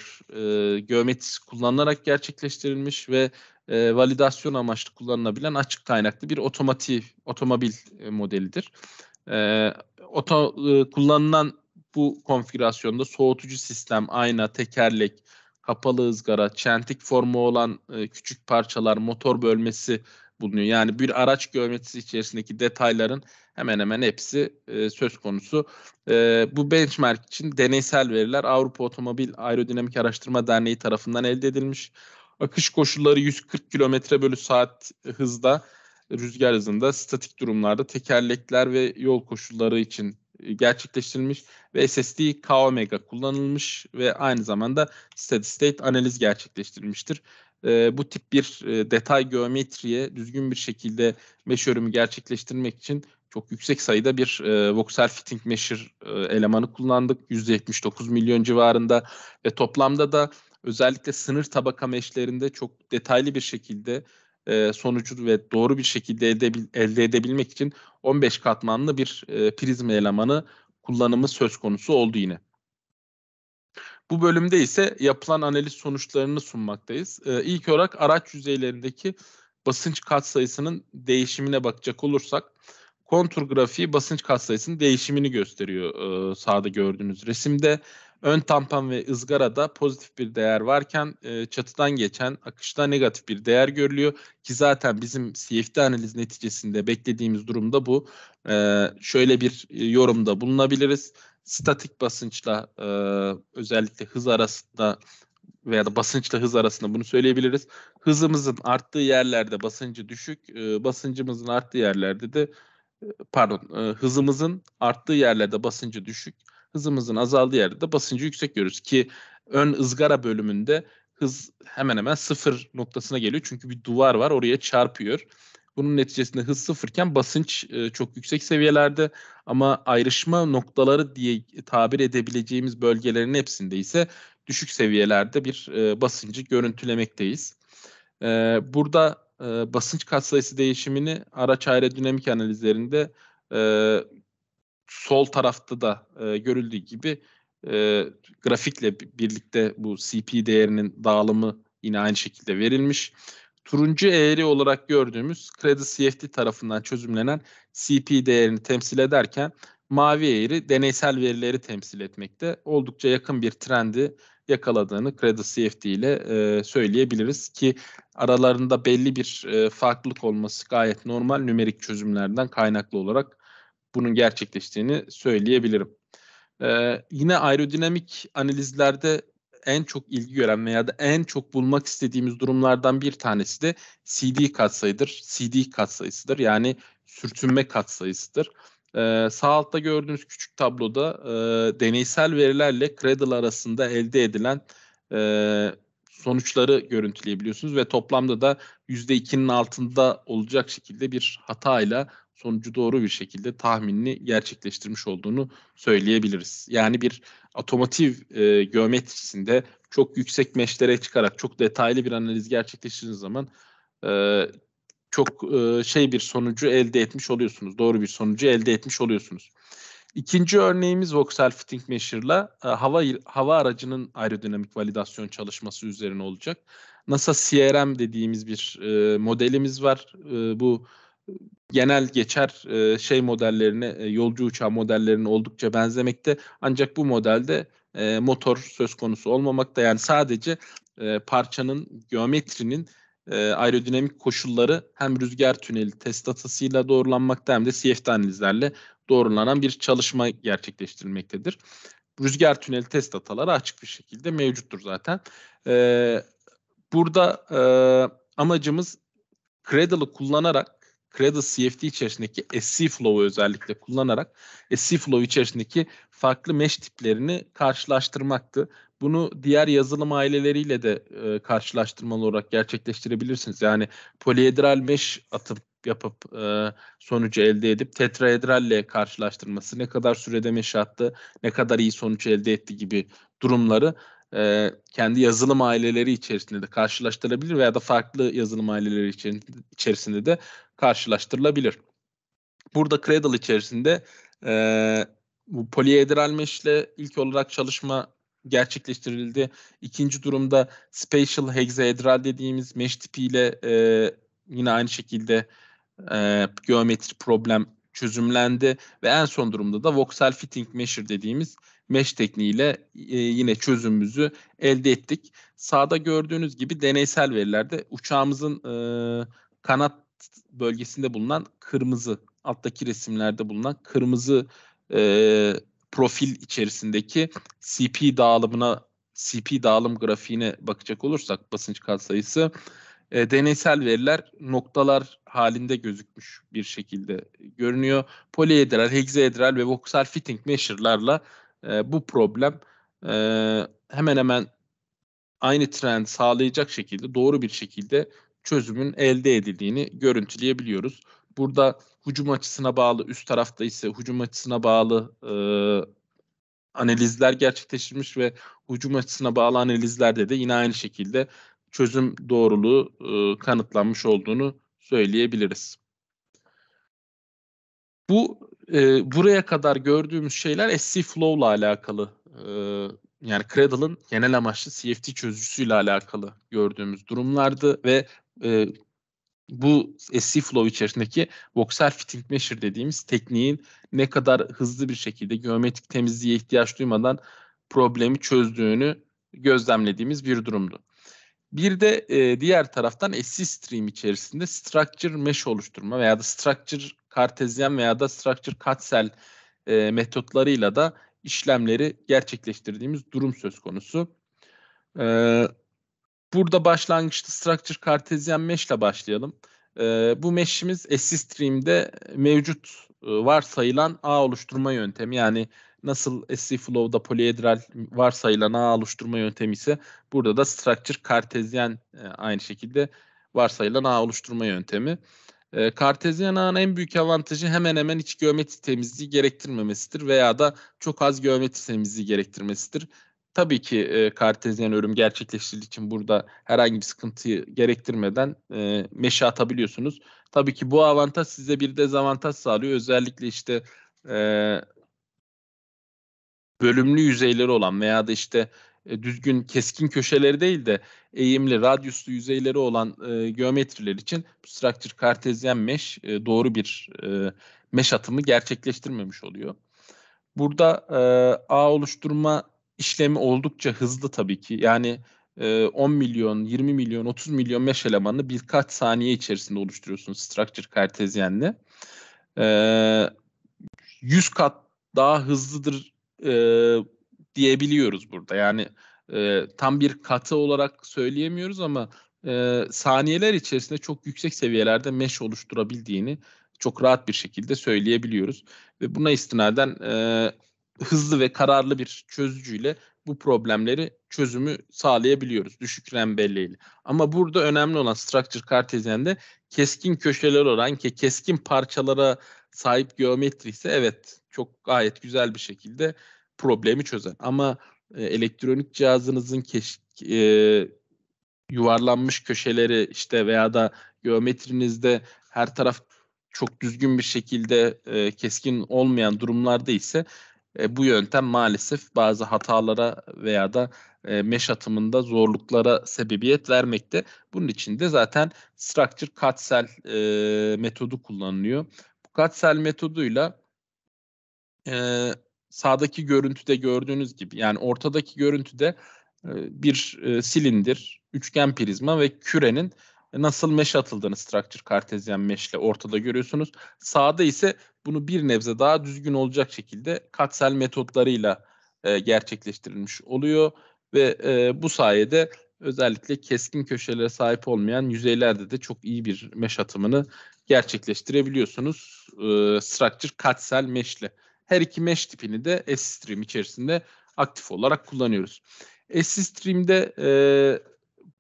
e, geometrisi kullanılarak gerçekleştirilmiş ve e, validasyon amaçlı kullanılabilen açık kaynaklı bir otomotiv otomobil e, modelidir. E, oto, e, kullanılan bu konfigürasyonda soğutucu sistem, ayna, tekerlek, kapalı ızgara, çentik formu olan e, küçük parçalar, motor bölmesi bulunuyor. Yani bir araç geometrisi içerisindeki detayların hemen hemen hepsi e, söz konusu. E, bu benchmark için deneysel veriler Avrupa Otomobil Aerodinamik Araştırma Derneği tarafından elde edilmiş. Akış koşulları 140 km bölü saat hızda, rüzgar hızında, statik durumlarda tekerlekler ve yol koşulları için e, gerçekleştirilmiş ve SSD K omega kullanılmış ve aynı zamanda steady state analiz gerçekleştirilmiştir. E, bu tip bir e, detay geometriye düzgün bir şekilde meşörümü gerçekleştirmek için çok yüksek sayıda bir e, voxel fitting measure e, elemanı kullandık. %79 milyon civarında ve toplamda da özellikle sınır tabaka meşlerinde çok detaylı bir şekilde e, sonucu ve doğru bir şekilde edebil, elde edebilmek için 15 katmanlı bir e, prizma elemanı kullanımı söz konusu oldu yine. Bu bölümde ise yapılan analiz sonuçlarını sunmaktayız. E, ilk olarak araç yüzeylerindeki basınç kat sayısının değişimine bakacak olursak kontur grafiği basınç katsayısının değişimini gösteriyor e, sağda gördüğünüz resimde. Ön tampan ve ızgarada pozitif bir değer varken e, çatıdan geçen akışta negatif bir değer görülüyor ki zaten bizim CFD analiz neticesinde beklediğimiz durumda bu. E, şöyle bir yorumda bulunabiliriz. Statik basınçla özellikle hız arasında veya da basınçla hız arasında bunu söyleyebiliriz. Hızımızın arttığı yerlerde basıncı düşük, basıncımızın arttığı yerlerde de pardon e, hızımızın arttığı yerlerde basıncı düşük, hızımızın azaldığı yerde de basıncı yüksek görürüz ki ön ızgara bölümünde hız hemen hemen sıfır noktasına geliyor. Çünkü bir duvar var oraya çarpıyor. Bunun neticesinde hız sıfırken basınç e, çok yüksek seviyelerde ama ayrışma noktaları diye tabir edebileceğimiz bölgelerin hepsinde ise düşük seviyelerde bir e, basıncı görüntülemekteyiz. E, burada e, basınç katsayısı değişimini araç aerodinamik analizlerinde e, sol tarafta da e, görüldüğü gibi e, grafikle birlikte bu CP değerinin dağılımı yine aynı şekilde verilmiş. Turuncu eğri olarak gördüğümüz kredi CFD tarafından çözümlenen CP değerini temsil ederken mavi eğri deneysel verileri temsil etmekte. Oldukça yakın bir trendi yakaladığını Kredi CFD ile e, söyleyebiliriz ki aralarında belli bir e, farklılık olması gayet normal nümerik çözümlerden kaynaklı olarak bunun gerçekleştiğini söyleyebilirim. E, yine aerodinamik analizlerde en çok ilgi gören veya da en çok bulmak istediğimiz durumlardan bir tanesi de CD katsayıdır. CD katsayısıdır. Yani sürtünme katsayısıdır. E, sağ altta gördüğünüz küçük tabloda e, deneysel verilerle Cradle arasında elde edilen e, sonuçları görüntüleyebiliyorsunuz ve toplamda da %2'nin altında olacak şekilde bir hatayla sonucu doğru bir şekilde tahminini gerçekleştirmiş olduğunu söyleyebiliriz. Yani bir otomotiv e, geometrisinde çok yüksek meşlere çıkarak çok detaylı bir analiz gerçekleştirdiğiniz zaman e, çok e, şey bir sonucu elde etmiş oluyorsunuz. Doğru bir sonucu elde etmiş oluyorsunuz. İkinci örneğimiz Voxel Fitting Measure'la e, hava hava aracının aerodinamik validasyon çalışması üzerine olacak. NASA CRM dediğimiz bir e, modelimiz var. E, bu genel geçer e, şey modellerine, e, yolcu uçağı modellerine oldukça benzemekte. Ancak bu modelde e, motor söz konusu olmamakta. Yani sadece e, parçanın, geometrinin e, aerodinamik koşulları hem rüzgar tüneli test datasıyla doğrulanmakta hem de CFD analizlerle doğrulanan bir çalışma gerçekleştirilmektedir. Rüzgar tüneli test dataları açık bir şekilde mevcuttur zaten. E, burada e, amacımız Cradle'ı kullanarak Cradle CFD içerisindeki SC Flow'u özellikle kullanarak SC Flow içerisindeki farklı mesh tiplerini karşılaştırmaktı bunu diğer yazılım aileleriyle de e, karşılaştırmalı olarak gerçekleştirebilirsiniz. Yani poliedral mesh atıp yapıp e, sonucu elde edip tetraedralle karşılaştırması ne kadar sürede mesh attı, ne kadar iyi sonuç elde etti gibi durumları e, kendi yazılım aileleri içerisinde de karşılaştırabilir veya da farklı yazılım aileleri içerisinde de karşılaştırılabilir. Burada Cradle içerisinde e, bu poliedral mesh ile ilk olarak çalışma gerçekleştirildi. İkinci durumda spatial hexahedral dediğimiz mesh tipiyle e, yine aynı şekilde e, geometri problem çözümlendi ve en son durumda da voxel fitting measure dediğimiz mesh tekniğiyle e, yine çözümümüzü elde ettik. Sağda gördüğünüz gibi deneysel verilerde uçağımızın e, kanat bölgesinde bulunan kırmızı alttaki resimlerde bulunan kırmızı e, profil içerisindeki CP dağılımına CP dağılım grafiğine bakacak olursak basınç sayısı e, deneysel veriler noktalar halinde gözükmüş bir şekilde görünüyor. Poliedral, hexaedral ve voxel fitting measure'larla e, bu problem e, hemen hemen aynı trend sağlayacak şekilde doğru bir şekilde çözümün elde edildiğini görüntüleyebiliyoruz. Burada hücum açısına bağlı üst tarafta ise hücum açısına bağlı e, analizler gerçekleştirmiş ve hücum açısına bağlı analizlerde de yine aynı şekilde çözüm doğruluğu e, kanıtlanmış olduğunu söyleyebiliriz. Bu e, buraya kadar gördüğümüz şeyler SC Flow ile alakalı e, yani Cradle'ın genel amaçlı CFT çözücüsüyle alakalı gördüğümüz durumlardı ve e, bu SC Flow içerisindeki boxer fitting measure dediğimiz tekniğin ne kadar hızlı bir şekilde geometrik temizliğe ihtiyaç duymadan problemi çözdüğünü gözlemlediğimiz bir durumdu. Bir de e, diğer taraftan SC Stream içerisinde structure mesh oluşturma veya da structure kartezyen veya da structure katsel e, metotlarıyla da işlemleri gerçekleştirdiğimiz durum söz konusu. E, Burada başlangıçta structure kartezyen ile başlayalım. E, bu mesh'imiz SC-Stream'de mevcut e, varsayılan ağ oluşturma yöntemi. Yani nasıl SC-Flow'da poliedral varsayılan ağ oluşturma yöntemi ise burada da structure kartezyen e, aynı şekilde varsayılan ağ oluşturma yöntemi. E, ee, kartezyen ağın en büyük avantajı hemen hemen hiç geometri temizliği gerektirmemesidir veya da çok az geometri temizliği gerektirmesidir tabii ki e, kartezyen ölüm gerçekleştirdiği için burada herhangi bir sıkıntıyı gerektirmeden e, meşe atabiliyorsunuz. Tabii ki bu avantaj size bir dezavantaj sağlıyor. Özellikle işte e, bölümlü yüzeyleri olan veya da işte e, düzgün keskin köşeleri değil de eğimli, radyuslu yüzeyleri olan e, geometriler için structure kartezyen meş e, doğru bir e, mesh atımı gerçekleştirmemiş oluyor. Burada e, ağ oluşturma işlemi oldukça hızlı tabii ki. Yani e, 10 milyon, 20 milyon, 30 milyon mesh elemanını birkaç saniye içerisinde oluşturuyorsunuz structure kartezyenle. E, 100 kat daha hızlıdır e, diyebiliyoruz burada. Yani e, tam bir katı olarak söyleyemiyoruz ama e, saniyeler içerisinde çok yüksek seviyelerde mesh oluşturabildiğini çok rahat bir şekilde söyleyebiliyoruz. Ve buna istinaden e, hızlı ve kararlı bir çözücüyle bu problemleri çözümü sağlayabiliyoruz düşük RAM belleğiyle. Ama burada önemli olan structure kartezyende keskin köşeler olan ki keskin parçalara sahip geometri ise evet çok gayet güzel bir şekilde problemi çözer. Ama e, elektronik cihazınızın keş, e, yuvarlanmış köşeleri işte veya da geometrinizde her taraf çok düzgün bir şekilde e, keskin olmayan durumlarda ise e, bu yöntem maalesef bazı hatalara veya da e, mesh atımında zorluklara sebebiyet vermekte. Bunun için de zaten structure katsel e, metodu kullanılıyor. Bu katsel metoduyla e, sağdaki görüntüde gördüğünüz gibi yani ortadaki görüntüde e, bir e, silindir, üçgen prizma ve kürenin e, nasıl meş atıldığını structure kartezyen meşle ortada görüyorsunuz. Sağda ise bunu bir nebze daha düzgün olacak şekilde katsel metotlarıyla e, gerçekleştirilmiş oluyor ve e, bu sayede özellikle keskin köşelere sahip olmayan yüzeylerde de çok iyi bir meş atımını gerçekleştirebiliyorsunuz e, structure katsel meşle. Her iki mesh tipini de S-Stream içerisinde aktif olarak kullanıyoruz. S-Stream'de e,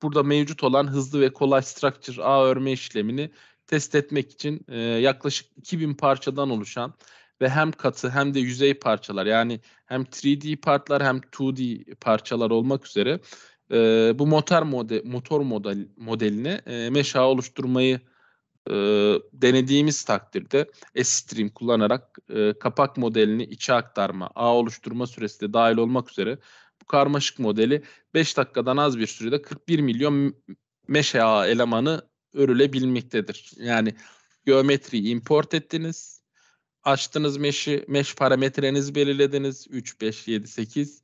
burada mevcut olan hızlı ve kolay structure ağ örme işlemini test etmek için e, yaklaşık 2000 parçadan oluşan ve hem katı hem de yüzey parçalar yani hem 3D partlar hem 2D parçalar olmak üzere e, bu motor model motor model modeline e, mesh ağ oluşturmayı e, denediğimiz takdirde S-Stream kullanarak e, kapak modelini içe aktarma, ağ oluşturma süresi de dahil olmak üzere bu karmaşık modeli 5 dakikadan az bir sürede 41 milyon meşe elemanı örülebilmektedir. Yani geometri import ettiniz, açtınız meşi, meş parametrenizi belirlediniz 3, 5, 7, 8.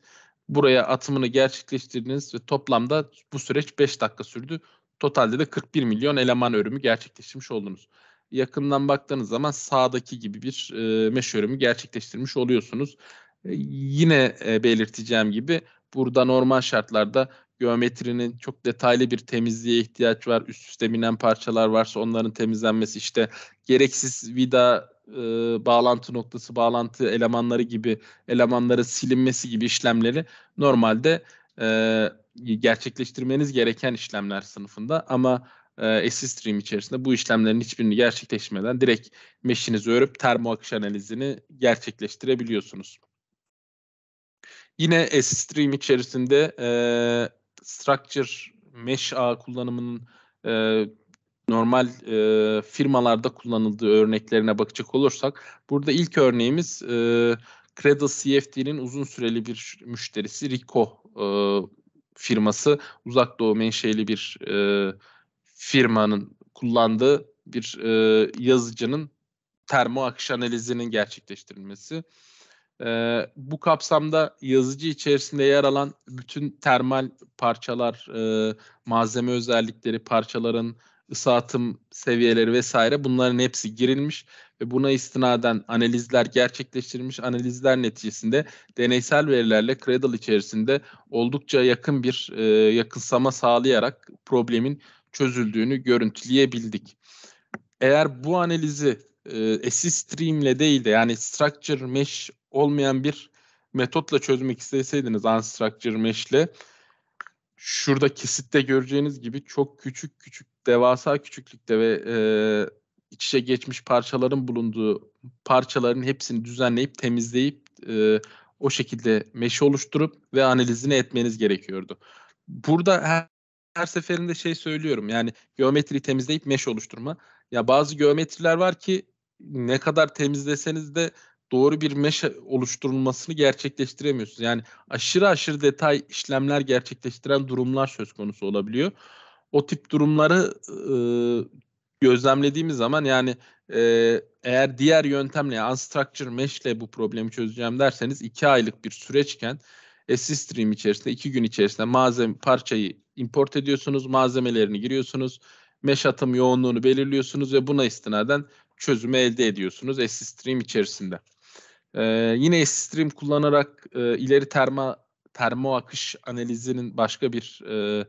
Buraya atımını gerçekleştirdiniz ve toplamda bu süreç 5 dakika sürdü. Totalde de 41 milyon eleman örümü gerçekleştirmiş oldunuz. Yakından baktığınız zaman sağdaki gibi bir e, meş örümü gerçekleştirmiş oluyorsunuz. E, yine e, belirteceğim gibi burada normal şartlarda geometrinin çok detaylı bir temizliğe ihtiyaç var. Üst üste binen parçalar varsa onların temizlenmesi işte gereksiz vida e, bağlantı noktası, bağlantı elemanları gibi elemanları silinmesi gibi işlemleri normalde e, gerçekleştirmeniz gereken işlemler sınıfında ama e, stream içerisinde bu işlemlerin hiçbirini gerçekleştirmeden direkt meshinizi örüp termo akış analizini gerçekleştirebiliyorsunuz. Yine S-Stream içerisinde e, Structure Mesh ağ kullanımının e, normal e, firmalarda kullanıldığı örneklerine bakacak olursak burada ilk örneğimiz e, Cradle CFD'nin uzun süreli bir müşterisi Rico e, firması uzak doğu menşeli bir e, firmanın kullandığı bir e, yazıcının termo akış analizinin gerçekleştirilmesi. E, bu kapsamda yazıcı içerisinde yer alan bütün termal parçalar, e, malzeme özellikleri, parçaların ısıtım seviyeleri vesaire bunların hepsi girilmiş ve buna istinaden analizler gerçekleştirilmiş. Analizler neticesinde deneysel verilerle Cradle içerisinde oldukça yakın bir e, yakınsama sağlayarak problemin çözüldüğünü görüntüleyebildik. Eğer bu analizi e, SE Stream ile değil de yani Structure Mesh olmayan bir metotla çözmek isteseydiniz unstructured mesh'le şurada kesitte göreceğiniz gibi çok küçük küçük devasa küçüklükte ve e, iç içe geçmiş parçaların bulunduğu parçaların hepsini düzenleyip temizleyip e, o şekilde meşe oluşturup ve analizini etmeniz gerekiyordu. Burada her, her seferinde şey söylüyorum yani geometriyi temizleyip meş oluşturma. Ya bazı geometriler var ki ne kadar temizleseniz de doğru bir mesh oluşturulmasını gerçekleştiremiyorsunuz. Yani aşırı aşırı detay işlemler gerçekleştiren durumlar söz konusu olabiliyor. O tip durumları e, gözlemlediğimiz zaman yani e, eğer diğer yöntemle yani unstructured mesh ile bu problemi çözeceğim derseniz iki aylık bir süreçken SStream içerisinde iki gün içerisinde malzeme parçayı import ediyorsunuz, malzemelerini giriyorsunuz, mesh atım yoğunluğunu belirliyorsunuz ve buna istinaden çözümü elde ediyorsunuz SStream içerisinde. Ee, yine S-Stream kullanarak e, ileri terma termo akış analizinin başka bir e,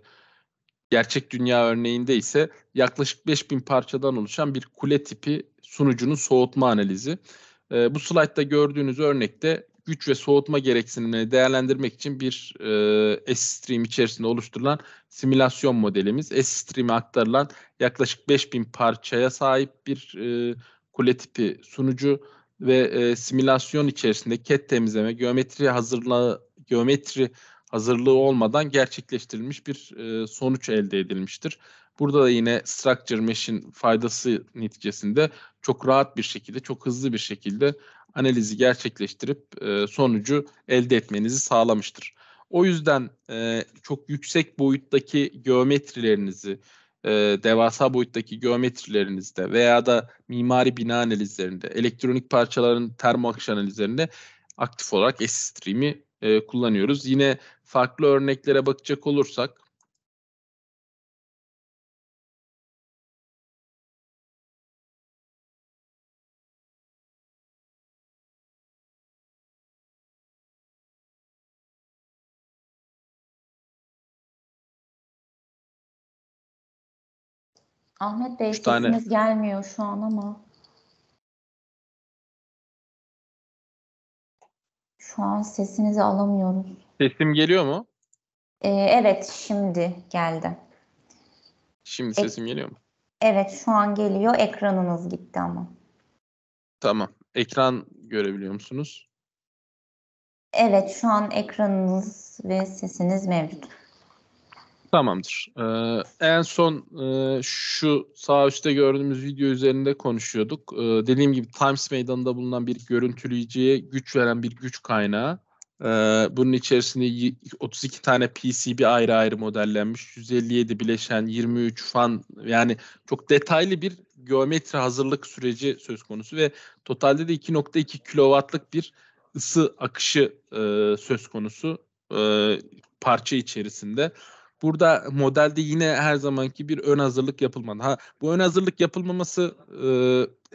gerçek dünya örneğinde ise yaklaşık 5000 parçadan oluşan bir kule tipi sunucunun soğutma analizi. E, bu slaytta gördüğünüz örnekte güç ve soğutma gereksinimini değerlendirmek için bir e, S-Stream içerisinde oluşturulan simülasyon modelimiz. S-Stream'e aktarılan yaklaşık 5000 parçaya sahip bir e, kule tipi sunucu ve e, simülasyon içerisinde ket temizleme, geometri hazırlığı, geometri hazırlığı olmadan gerçekleştirilmiş bir e, sonuç elde edilmiştir. Burada da yine structure mesh'in faydası neticesinde çok rahat bir şekilde, çok hızlı bir şekilde analizi gerçekleştirip e, sonucu elde etmenizi sağlamıştır. O yüzden e, çok yüksek boyuttaki geometrilerinizi, e, devasa boyuttaki geometrilerinizde veya da mimari bina analizlerinde, elektronik parçaların termoakış analizlerinde aktif olarak S-Stream'i e, kullanıyoruz. Yine farklı örneklere bakacak olursak Ahmet Bey sesiniz tane... gelmiyor şu an ama. Şu an sesinizi alamıyoruz. Sesim geliyor mu? Ee, evet şimdi geldi. Şimdi sesim Ek... geliyor mu? Evet şu an geliyor. Ekranınız gitti ama. Tamam. Ekran görebiliyor musunuz? Evet şu an ekranınız ve sesiniz mevcut. Tamamdır. Ee, en son e, şu sağ üstte gördüğümüz video üzerinde konuşuyorduk. Ee, dediğim gibi Times meydanında bulunan bir görüntüleyiciye güç veren bir güç kaynağı. Ee, bunun içerisinde 32 tane PCB ayrı ayrı modellenmiş. 157 bileşen, 23 fan yani çok detaylı bir geometri hazırlık süreci söz konusu ve totalde de 2.2 kilowattlık bir ısı akışı e, söz konusu e, parça içerisinde. Burada modelde yine her zamanki bir ön hazırlık yapılmadı. Ha bu ön hazırlık yapılmaması e,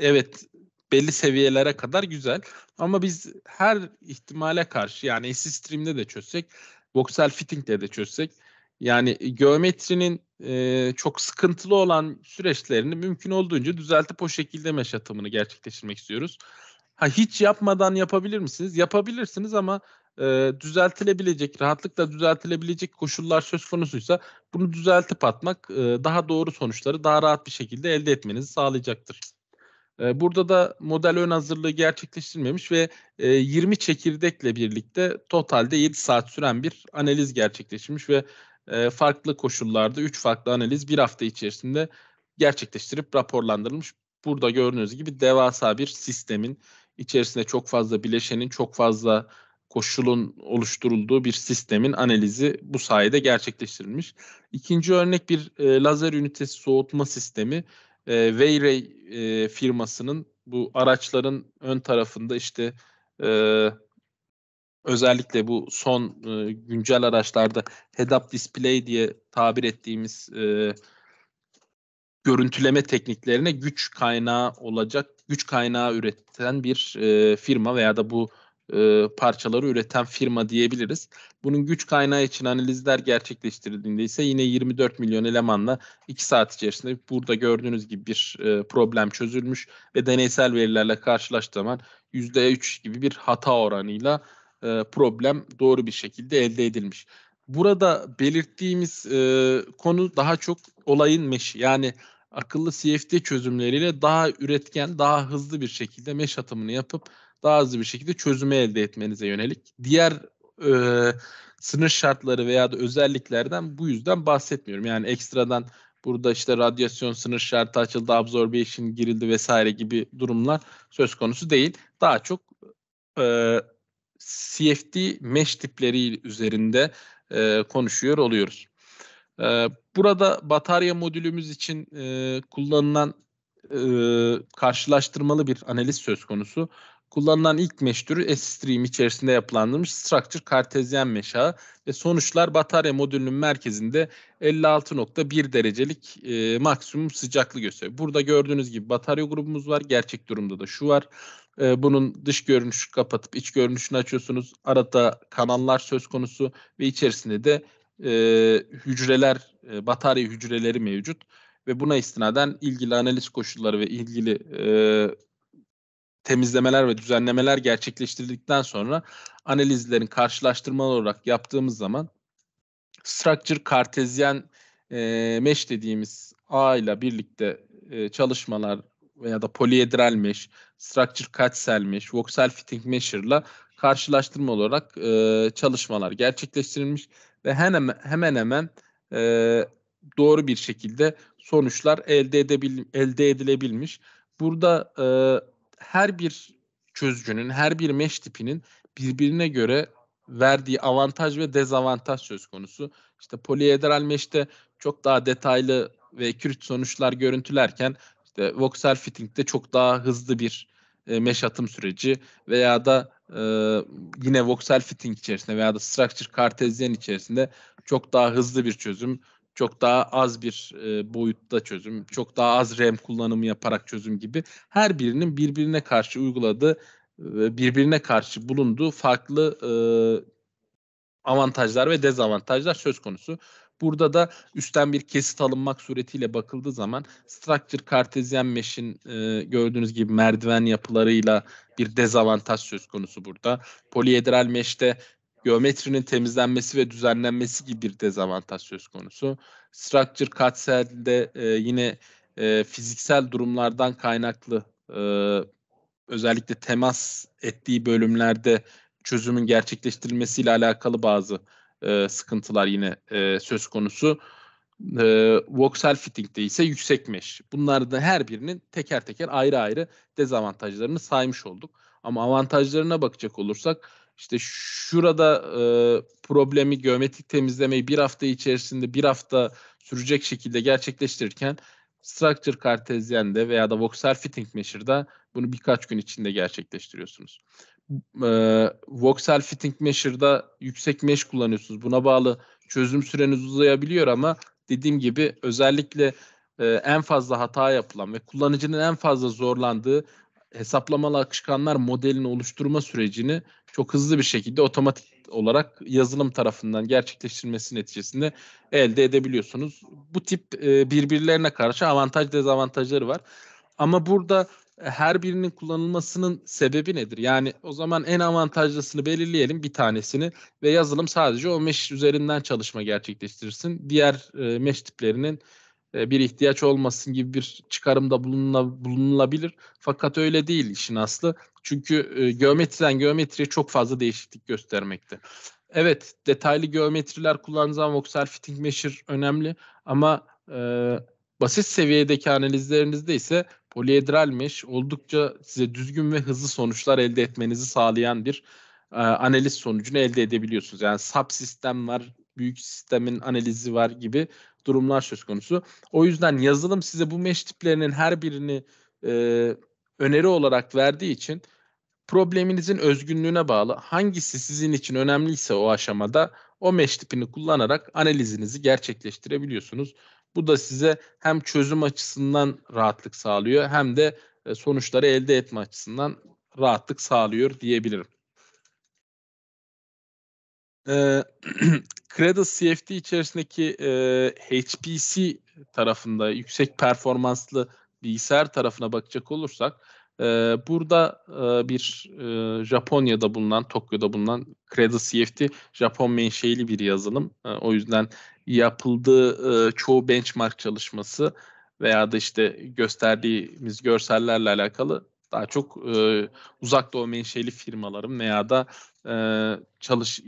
evet belli seviyelere kadar güzel. Ama biz her ihtimale karşı yani SC Stream'de de çözsek, Voxel Fitting'de de çözsek yani geometrinin e, çok sıkıntılı olan süreçlerini mümkün olduğunca düzeltip o şekilde mesh atımını gerçekleştirmek istiyoruz. Ha hiç yapmadan yapabilir misiniz? Yapabilirsiniz ama e, düzeltilebilecek, rahatlıkla düzeltilebilecek koşullar söz konusuysa bunu düzeltip atmak e, daha doğru sonuçları daha rahat bir şekilde elde etmenizi sağlayacaktır. E, burada da model ön hazırlığı gerçekleştirmemiş ve e, 20 çekirdekle birlikte totalde 7 saat süren bir analiz gerçekleşmiş ve e, farklı koşullarda 3 farklı analiz bir hafta içerisinde gerçekleştirip raporlandırılmış. Burada gördüğünüz gibi devasa bir sistemin içerisinde çok fazla bileşenin, çok fazla koşulun oluşturulduğu bir sistemin analizi bu sayede gerçekleştirilmiş. İkinci örnek bir e, lazer ünitesi soğutma sistemi. E, Veyray e, firmasının bu araçların ön tarafında işte e, özellikle bu son e, güncel araçlarda head-up display diye tabir ettiğimiz e, görüntüleme tekniklerine güç kaynağı olacak, güç kaynağı üreten bir e, firma veya da bu e, parçaları üreten firma diyebiliriz. Bunun güç kaynağı için analizler gerçekleştirildiğinde ise yine 24 milyon elemanla 2 saat içerisinde burada gördüğünüz gibi bir e, problem çözülmüş ve deneysel verilerle karşılaştığı zaman %3 gibi bir hata oranıyla e, problem doğru bir şekilde elde edilmiş. Burada belirttiğimiz e, konu daha çok olayın meşi yani akıllı CFD çözümleriyle daha üretken, daha hızlı bir şekilde mesh atımını yapıp daha hızlı bir şekilde çözümü elde etmenize yönelik. Diğer e, sınır şartları veya da özelliklerden bu yüzden bahsetmiyorum. Yani ekstradan burada işte radyasyon sınır şartı açıldı, absorption girildi vesaire gibi durumlar söz konusu değil. Daha çok e, CFD mesh tipleri üzerinde e, konuşuyor oluyoruz. E, burada batarya modülümüz için e, kullanılan e, karşılaştırmalı bir analiz söz konusu. Kullanılan ilk mesh türü S-Stream içerisinde yapılandırılmış Structure Kartezyen meşağı ve sonuçlar batarya modülünün merkezinde 56.1 derecelik e, maksimum sıcaklığı gösteriyor. Burada gördüğünüz gibi batarya grubumuz var. Gerçek durumda da şu var. E, bunun dış görünüşü kapatıp iç görünüşünü açıyorsunuz. Arada kanallar söz konusu ve içerisinde de e, hücreler, e, batarya hücreleri mevcut ve buna istinaden ilgili analiz koşulları ve ilgili e, temizlemeler ve düzenlemeler gerçekleştirdikten sonra analizlerin karşılaştırmalı olarak yaptığımız zaman structure kartezyen e, mesh dediğimiz A ile birlikte e, çalışmalar veya da poliedral mesh, structure katsel mesh, voxel fitting ile karşılaştırma olarak e, çalışmalar gerçekleştirilmiş ve hemen hemen hemen e, doğru bir şekilde sonuçlar elde edebil elde edilebilmiş. Burada e, her bir çözücünün, her bir mesh tipinin birbirine göre verdiği avantaj ve dezavantaj söz konusu. İşte poliedral mesh'te çok daha detaylı ve kürt sonuçlar görüntülerken işte voxel fitting'de çok daha hızlı bir e, mesh atım süreci veya da e, yine voxel fitting içerisinde veya da structure kartezyen içerisinde çok daha hızlı bir çözüm, çok daha az bir e, boyutta çözüm, çok daha az RAM kullanımı yaparak çözüm gibi her birinin birbirine karşı uyguladığı ve birbirine karşı bulunduğu farklı e, avantajlar ve dezavantajlar söz konusu. Burada da üstten bir kesit alınmak suretiyle bakıldığı zaman Structure Cartesian Mesh'in e, gördüğünüz gibi merdiven yapılarıyla bir dezavantaj söz konusu burada. Polyedral Mesh'te Geometrinin temizlenmesi ve düzenlenmesi gibi bir dezavantaj söz konusu. Structure Cutsel'de e, yine e, fiziksel durumlardan kaynaklı e, özellikle temas ettiği bölümlerde çözümün gerçekleştirilmesiyle alakalı bazı e, sıkıntılar yine e, söz konusu. E, voxel fitting'de ise yüksek meş. Bunlardan her birinin teker teker ayrı ayrı dezavantajlarını saymış olduk. Ama avantajlarına bakacak olursak işte şurada e, problemi geometrik temizlemeyi bir hafta içerisinde bir hafta sürecek şekilde gerçekleştirirken Structure kartezyende veya da voxel Fitting Measure'da bunu birkaç gün içinde gerçekleştiriyorsunuz. Ee, Voxer Fitting Measure'da yüksek mesh kullanıyorsunuz. Buna bağlı çözüm süreniz uzayabiliyor ama dediğim gibi özellikle e, en fazla hata yapılan ve kullanıcının en fazla zorlandığı hesaplamalı akışkanlar modelini oluşturma sürecini çok hızlı bir şekilde otomatik olarak yazılım tarafından gerçekleştirilmesi neticesinde elde edebiliyorsunuz. Bu tip e, birbirlerine karşı avantaj dezavantajları var. Ama burada e, her birinin kullanılmasının sebebi nedir? Yani o zaman en avantajlısını belirleyelim bir tanesini ve yazılım sadece o mesh üzerinden çalışma gerçekleştirsin. Diğer e, mesh tiplerinin e, bir ihtiyaç olmasın gibi bir çıkarımda bulunulabilir. Fakat öyle değil işin aslı. Çünkü e, geometriden geometriye çok fazla değişiklik göstermekte. Evet detaylı geometriler kullandığı voxel fitting measure önemli ama e, basit seviyedeki analizlerinizde ise poliedral mesh oldukça size düzgün ve hızlı sonuçlar elde etmenizi sağlayan bir e, analiz sonucunu elde edebiliyorsunuz. Yani sub sistem var, büyük sistemin analizi var gibi durumlar söz konusu. O yüzden yazılım size bu mesh tiplerinin her birini e, öneri olarak verdiği için probleminizin özgünlüğüne bağlı hangisi sizin için önemliyse o aşamada o mesh tipini kullanarak analizinizi gerçekleştirebiliyorsunuz. Bu da size hem çözüm açısından rahatlık sağlıyor hem de e, sonuçları elde etme açısından rahatlık sağlıyor diyebilirim. E, Cradle CFD içerisindeki e, HPC tarafında yüksek performanslı bilgisayar tarafına bakacak olursak e, burada e, bir e, Japonya'da bulunan, Tokyo'da bulunan Cradle CFD Japon menşeili bir yazılım. E, o yüzden yapıldığı e, çoğu benchmark çalışması veya da işte gösterdiğimiz görsellerle alakalı daha çok e, uzak doğu menşeli firmaların veya da e, çalış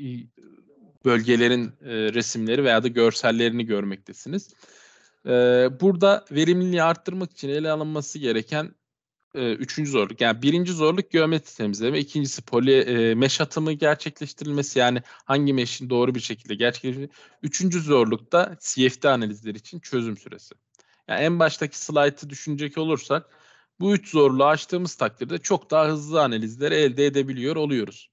bölgelerin e, resimleri veya da görsellerini görmektesiniz. E, burada verimliliği arttırmak için ele alınması gereken e, üçüncü zorluk. Yani birinci zorluk geometri temizleme, ikincisi poli e, meş atımı gerçekleştirilmesi yani hangi meşin doğru bir şekilde gerçekleştirilmesi. Üçüncü zorluk da CFD analizleri için çözüm süresi. Yani en baştaki slaytı düşünecek olursak bu üç zorluğu açtığımız takdirde çok daha hızlı analizleri elde edebiliyor oluyoruz.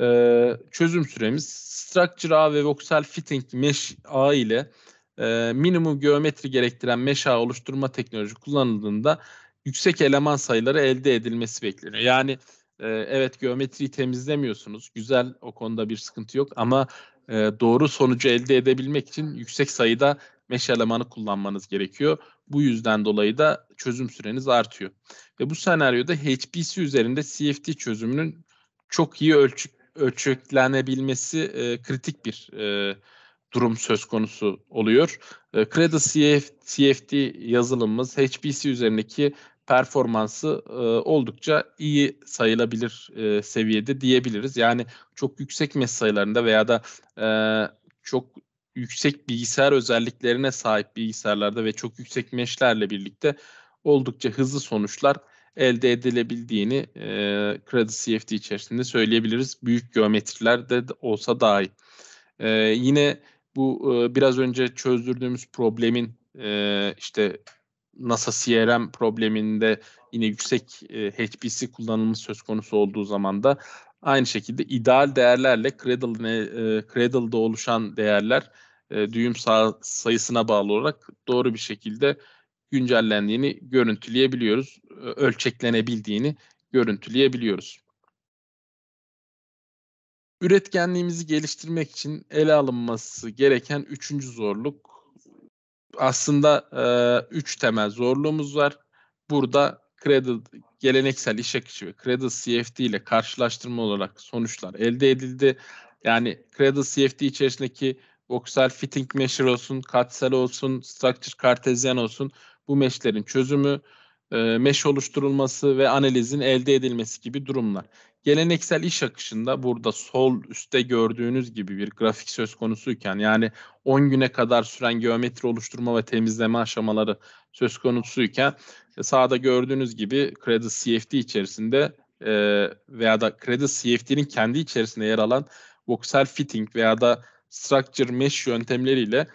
Ee, çözüm süremiz Structure A ve Voxel Fitting Mesh A ile e, minimum geometri gerektiren mesh A oluşturma teknolojisi kullanıldığında yüksek eleman sayıları elde edilmesi bekleniyor. Yani e, evet geometriyi temizlemiyorsunuz. Güzel o konuda bir sıkıntı yok ama e, doğru sonucu elde edebilmek için yüksek sayıda meşalemanı kullanmanız gerekiyor. Bu yüzden dolayı da çözüm süreniz artıyor. Ve bu senaryoda HPC üzerinde CFD çözümünün çok iyi ölçü, ölçeklenebilmesi e, kritik bir e, durum söz konusu oluyor. E, Credo CF, CFT yazılımımız HPC üzerindeki performansı e, oldukça iyi sayılabilir e, seviyede diyebiliriz. Yani çok yüksek mesh sayılarında veya da e, çok yüksek bilgisayar özelliklerine sahip bilgisayarlarda ve çok yüksek meşlerle birlikte oldukça hızlı sonuçlar elde edilebildiğini e, Kredi CFD içerisinde söyleyebiliriz. Büyük geometrilerde de olsa dahi. E, yine bu e, biraz önce çözdürdüğümüz problemin e, işte NASA CRM probleminde yine yüksek e, HPC kullanımı söz konusu olduğu zaman da Aynı şekilde ideal değerlerle Cradle'ne, e, Cradle'da oluşan değerler e, düğüm sağ, sayısına bağlı olarak doğru bir şekilde güncellendiğini görüntüleyebiliyoruz. E, ölçeklenebildiğini görüntüleyebiliyoruz. Üretkenliğimizi geliştirmek için ele alınması gereken üçüncü zorluk. Aslında e, üç temel zorluğumuz var. Burada Cradle geleneksel iş akışı ve Cradle CFD ile karşılaştırma olarak sonuçlar elde edildi. Yani Cradle CFD içerisindeki voxel fitting measure olsun, katsel olsun, structure kartezyen olsun bu meshlerin çözümü, e, mesh oluşturulması ve analizin elde edilmesi gibi durumlar geleneksel iş akışında burada sol üstte gördüğünüz gibi bir grafik söz konusuyken yani 10 güne kadar süren geometri oluşturma ve temizleme aşamaları söz konusuyken sağda gördüğünüz gibi kredi CFD içerisinde e, veya da kredi CFD'nin kendi içerisinde yer alan voxel fitting veya da structure mesh yöntemleriyle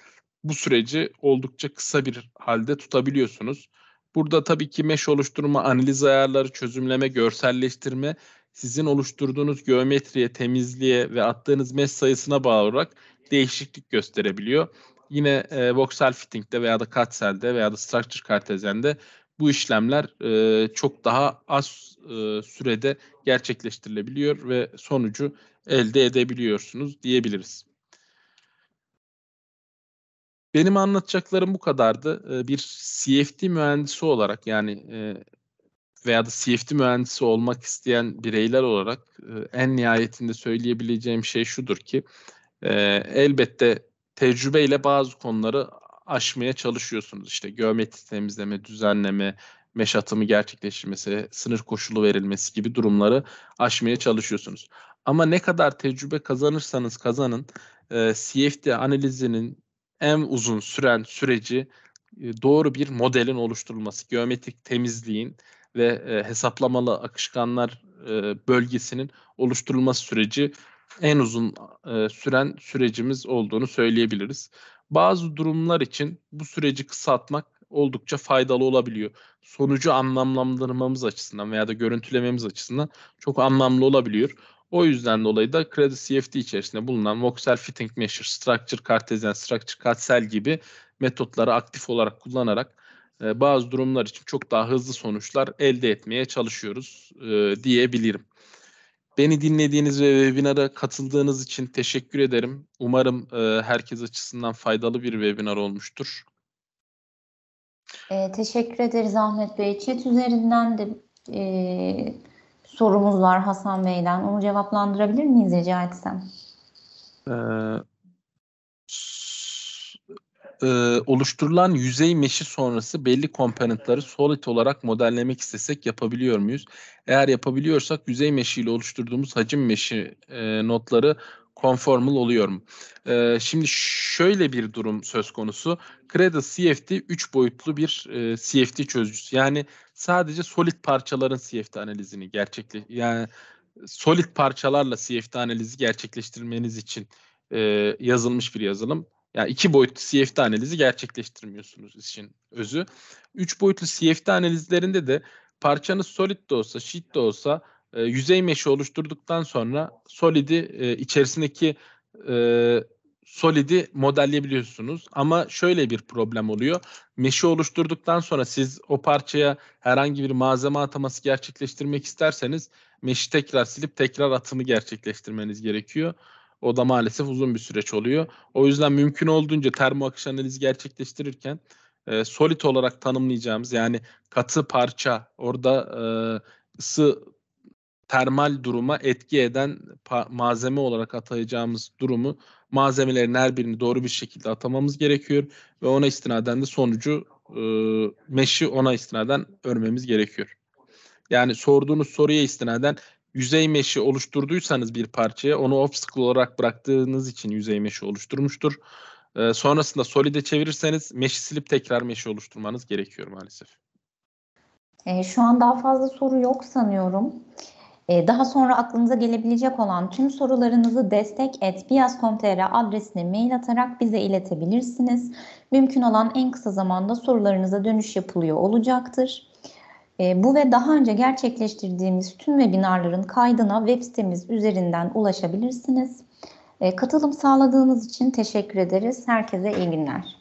bu süreci oldukça kısa bir halde tutabiliyorsunuz. Burada tabii ki mesh oluşturma, analiz ayarları, çözümleme, görselleştirme sizin oluşturduğunuz geometriye, temizliğe ve attığınız mesh sayısına bağlı olarak değişiklik gösterebiliyor. Yine e, voxel fitting'de veya da katsel'de veya da structure kartezyende bu işlemler e, çok daha az e, sürede gerçekleştirilebiliyor ve sonucu elde edebiliyorsunuz diyebiliriz. Benim anlatacaklarım bu kadardı. E, bir CFD mühendisi olarak yani e, veya da CFD mühendisi olmak isteyen bireyler olarak e, en nihayetinde söyleyebileceğim şey şudur ki e, elbette tecrübeyle bazı konuları aşmaya çalışıyorsunuz. İşte geometri temizleme, düzenleme, meş atımı gerçekleştirmesi, sınır koşulu verilmesi gibi durumları aşmaya çalışıyorsunuz. Ama ne kadar tecrübe kazanırsanız kazanın e, CFD analizinin en uzun süren süreci doğru bir modelin oluşturulması, geometrik temizliğin ve e, hesaplamalı akışkanlar e, bölgesinin oluşturulması süreci en uzun e, süren sürecimiz olduğunu söyleyebiliriz. Bazı durumlar için bu süreci kısaltmak oldukça faydalı olabiliyor. Sonucu anlamlandırmamız açısından veya da görüntülememiz açısından çok anlamlı olabiliyor. O yüzden dolayı da Kredi CFD içerisinde bulunan voxel fitting measure, structure, cartesian structure, katsel gibi metotları aktif olarak kullanarak e, bazı durumlar için çok daha hızlı sonuçlar elde etmeye çalışıyoruz e, diyebilirim. Beni dinlediğiniz ve webinara katıldığınız için teşekkür ederim. Umarım e, herkes açısından faydalı bir webinar olmuştur. E, teşekkür ederiz Ahmet Bey. Chat üzerinden de e, sorumuz var Hasan Bey'den. Onu cevaplandırabilir miyiz rica etsem? Ee, e, oluşturulan yüzey meşi sonrası belli komponentleri solid olarak modellemek istesek yapabiliyor muyuz? Eğer yapabiliyorsak yüzey meşi ile oluşturduğumuz hacim meşi e, notları conformal oluyor mu? E, şimdi şöyle bir durum söz konusu. Cradle CFD 3 boyutlu bir e, CFD çözücüsü. Yani sadece solid parçaların CFD analizini gerçekle, yani solid parçalarla CFD analizi gerçekleştirmeniz için e, yazılmış bir yazılım. Yani iki boyutlu CFD analizi gerçekleştirmiyorsunuz işin özü. Üç boyutlu CFD analizlerinde de parçanız solid de olsa, sheet de olsa e, yüzey meşi oluşturduktan sonra solid'i e, içerisindeki e, solid'i modelleyebiliyorsunuz. Ama şöyle bir problem oluyor. Meşi oluşturduktan sonra siz o parçaya herhangi bir malzeme ataması gerçekleştirmek isterseniz meşi tekrar silip tekrar atımı gerçekleştirmeniz gerekiyor. O da maalesef uzun bir süreç oluyor. O yüzden mümkün olduğunca termo akış analizi gerçekleştirirken e, solid olarak tanımlayacağımız yani katı parça orada e, ısı termal duruma etki eden malzeme olarak atayacağımız durumu malzemelerin her birini doğru bir şekilde atamamız gerekiyor ve ona istinaden de sonucu e, meşi ona istinaden örmemiz gerekiyor. Yani sorduğunuz soruya istinaden yüzey meşi oluşturduysanız bir parçaya onu obstacle olarak bıraktığınız için yüzey meşi oluşturmuştur. E, sonrasında solide çevirirseniz meşi silip tekrar meşi oluşturmanız gerekiyor maalesef. E, şu an daha fazla soru yok sanıyorum. E, daha sonra aklınıza gelebilecek olan tüm sorularınızı destek et biyaz.com.tr adresine mail atarak bize iletebilirsiniz. Mümkün olan en kısa zamanda sorularınıza dönüş yapılıyor olacaktır. E, bu ve daha önce gerçekleştirdiğimiz tüm webinarların kaydına web sitemiz üzerinden ulaşabilirsiniz. E, katılım sağladığınız için teşekkür ederiz. Herkese iyi günler.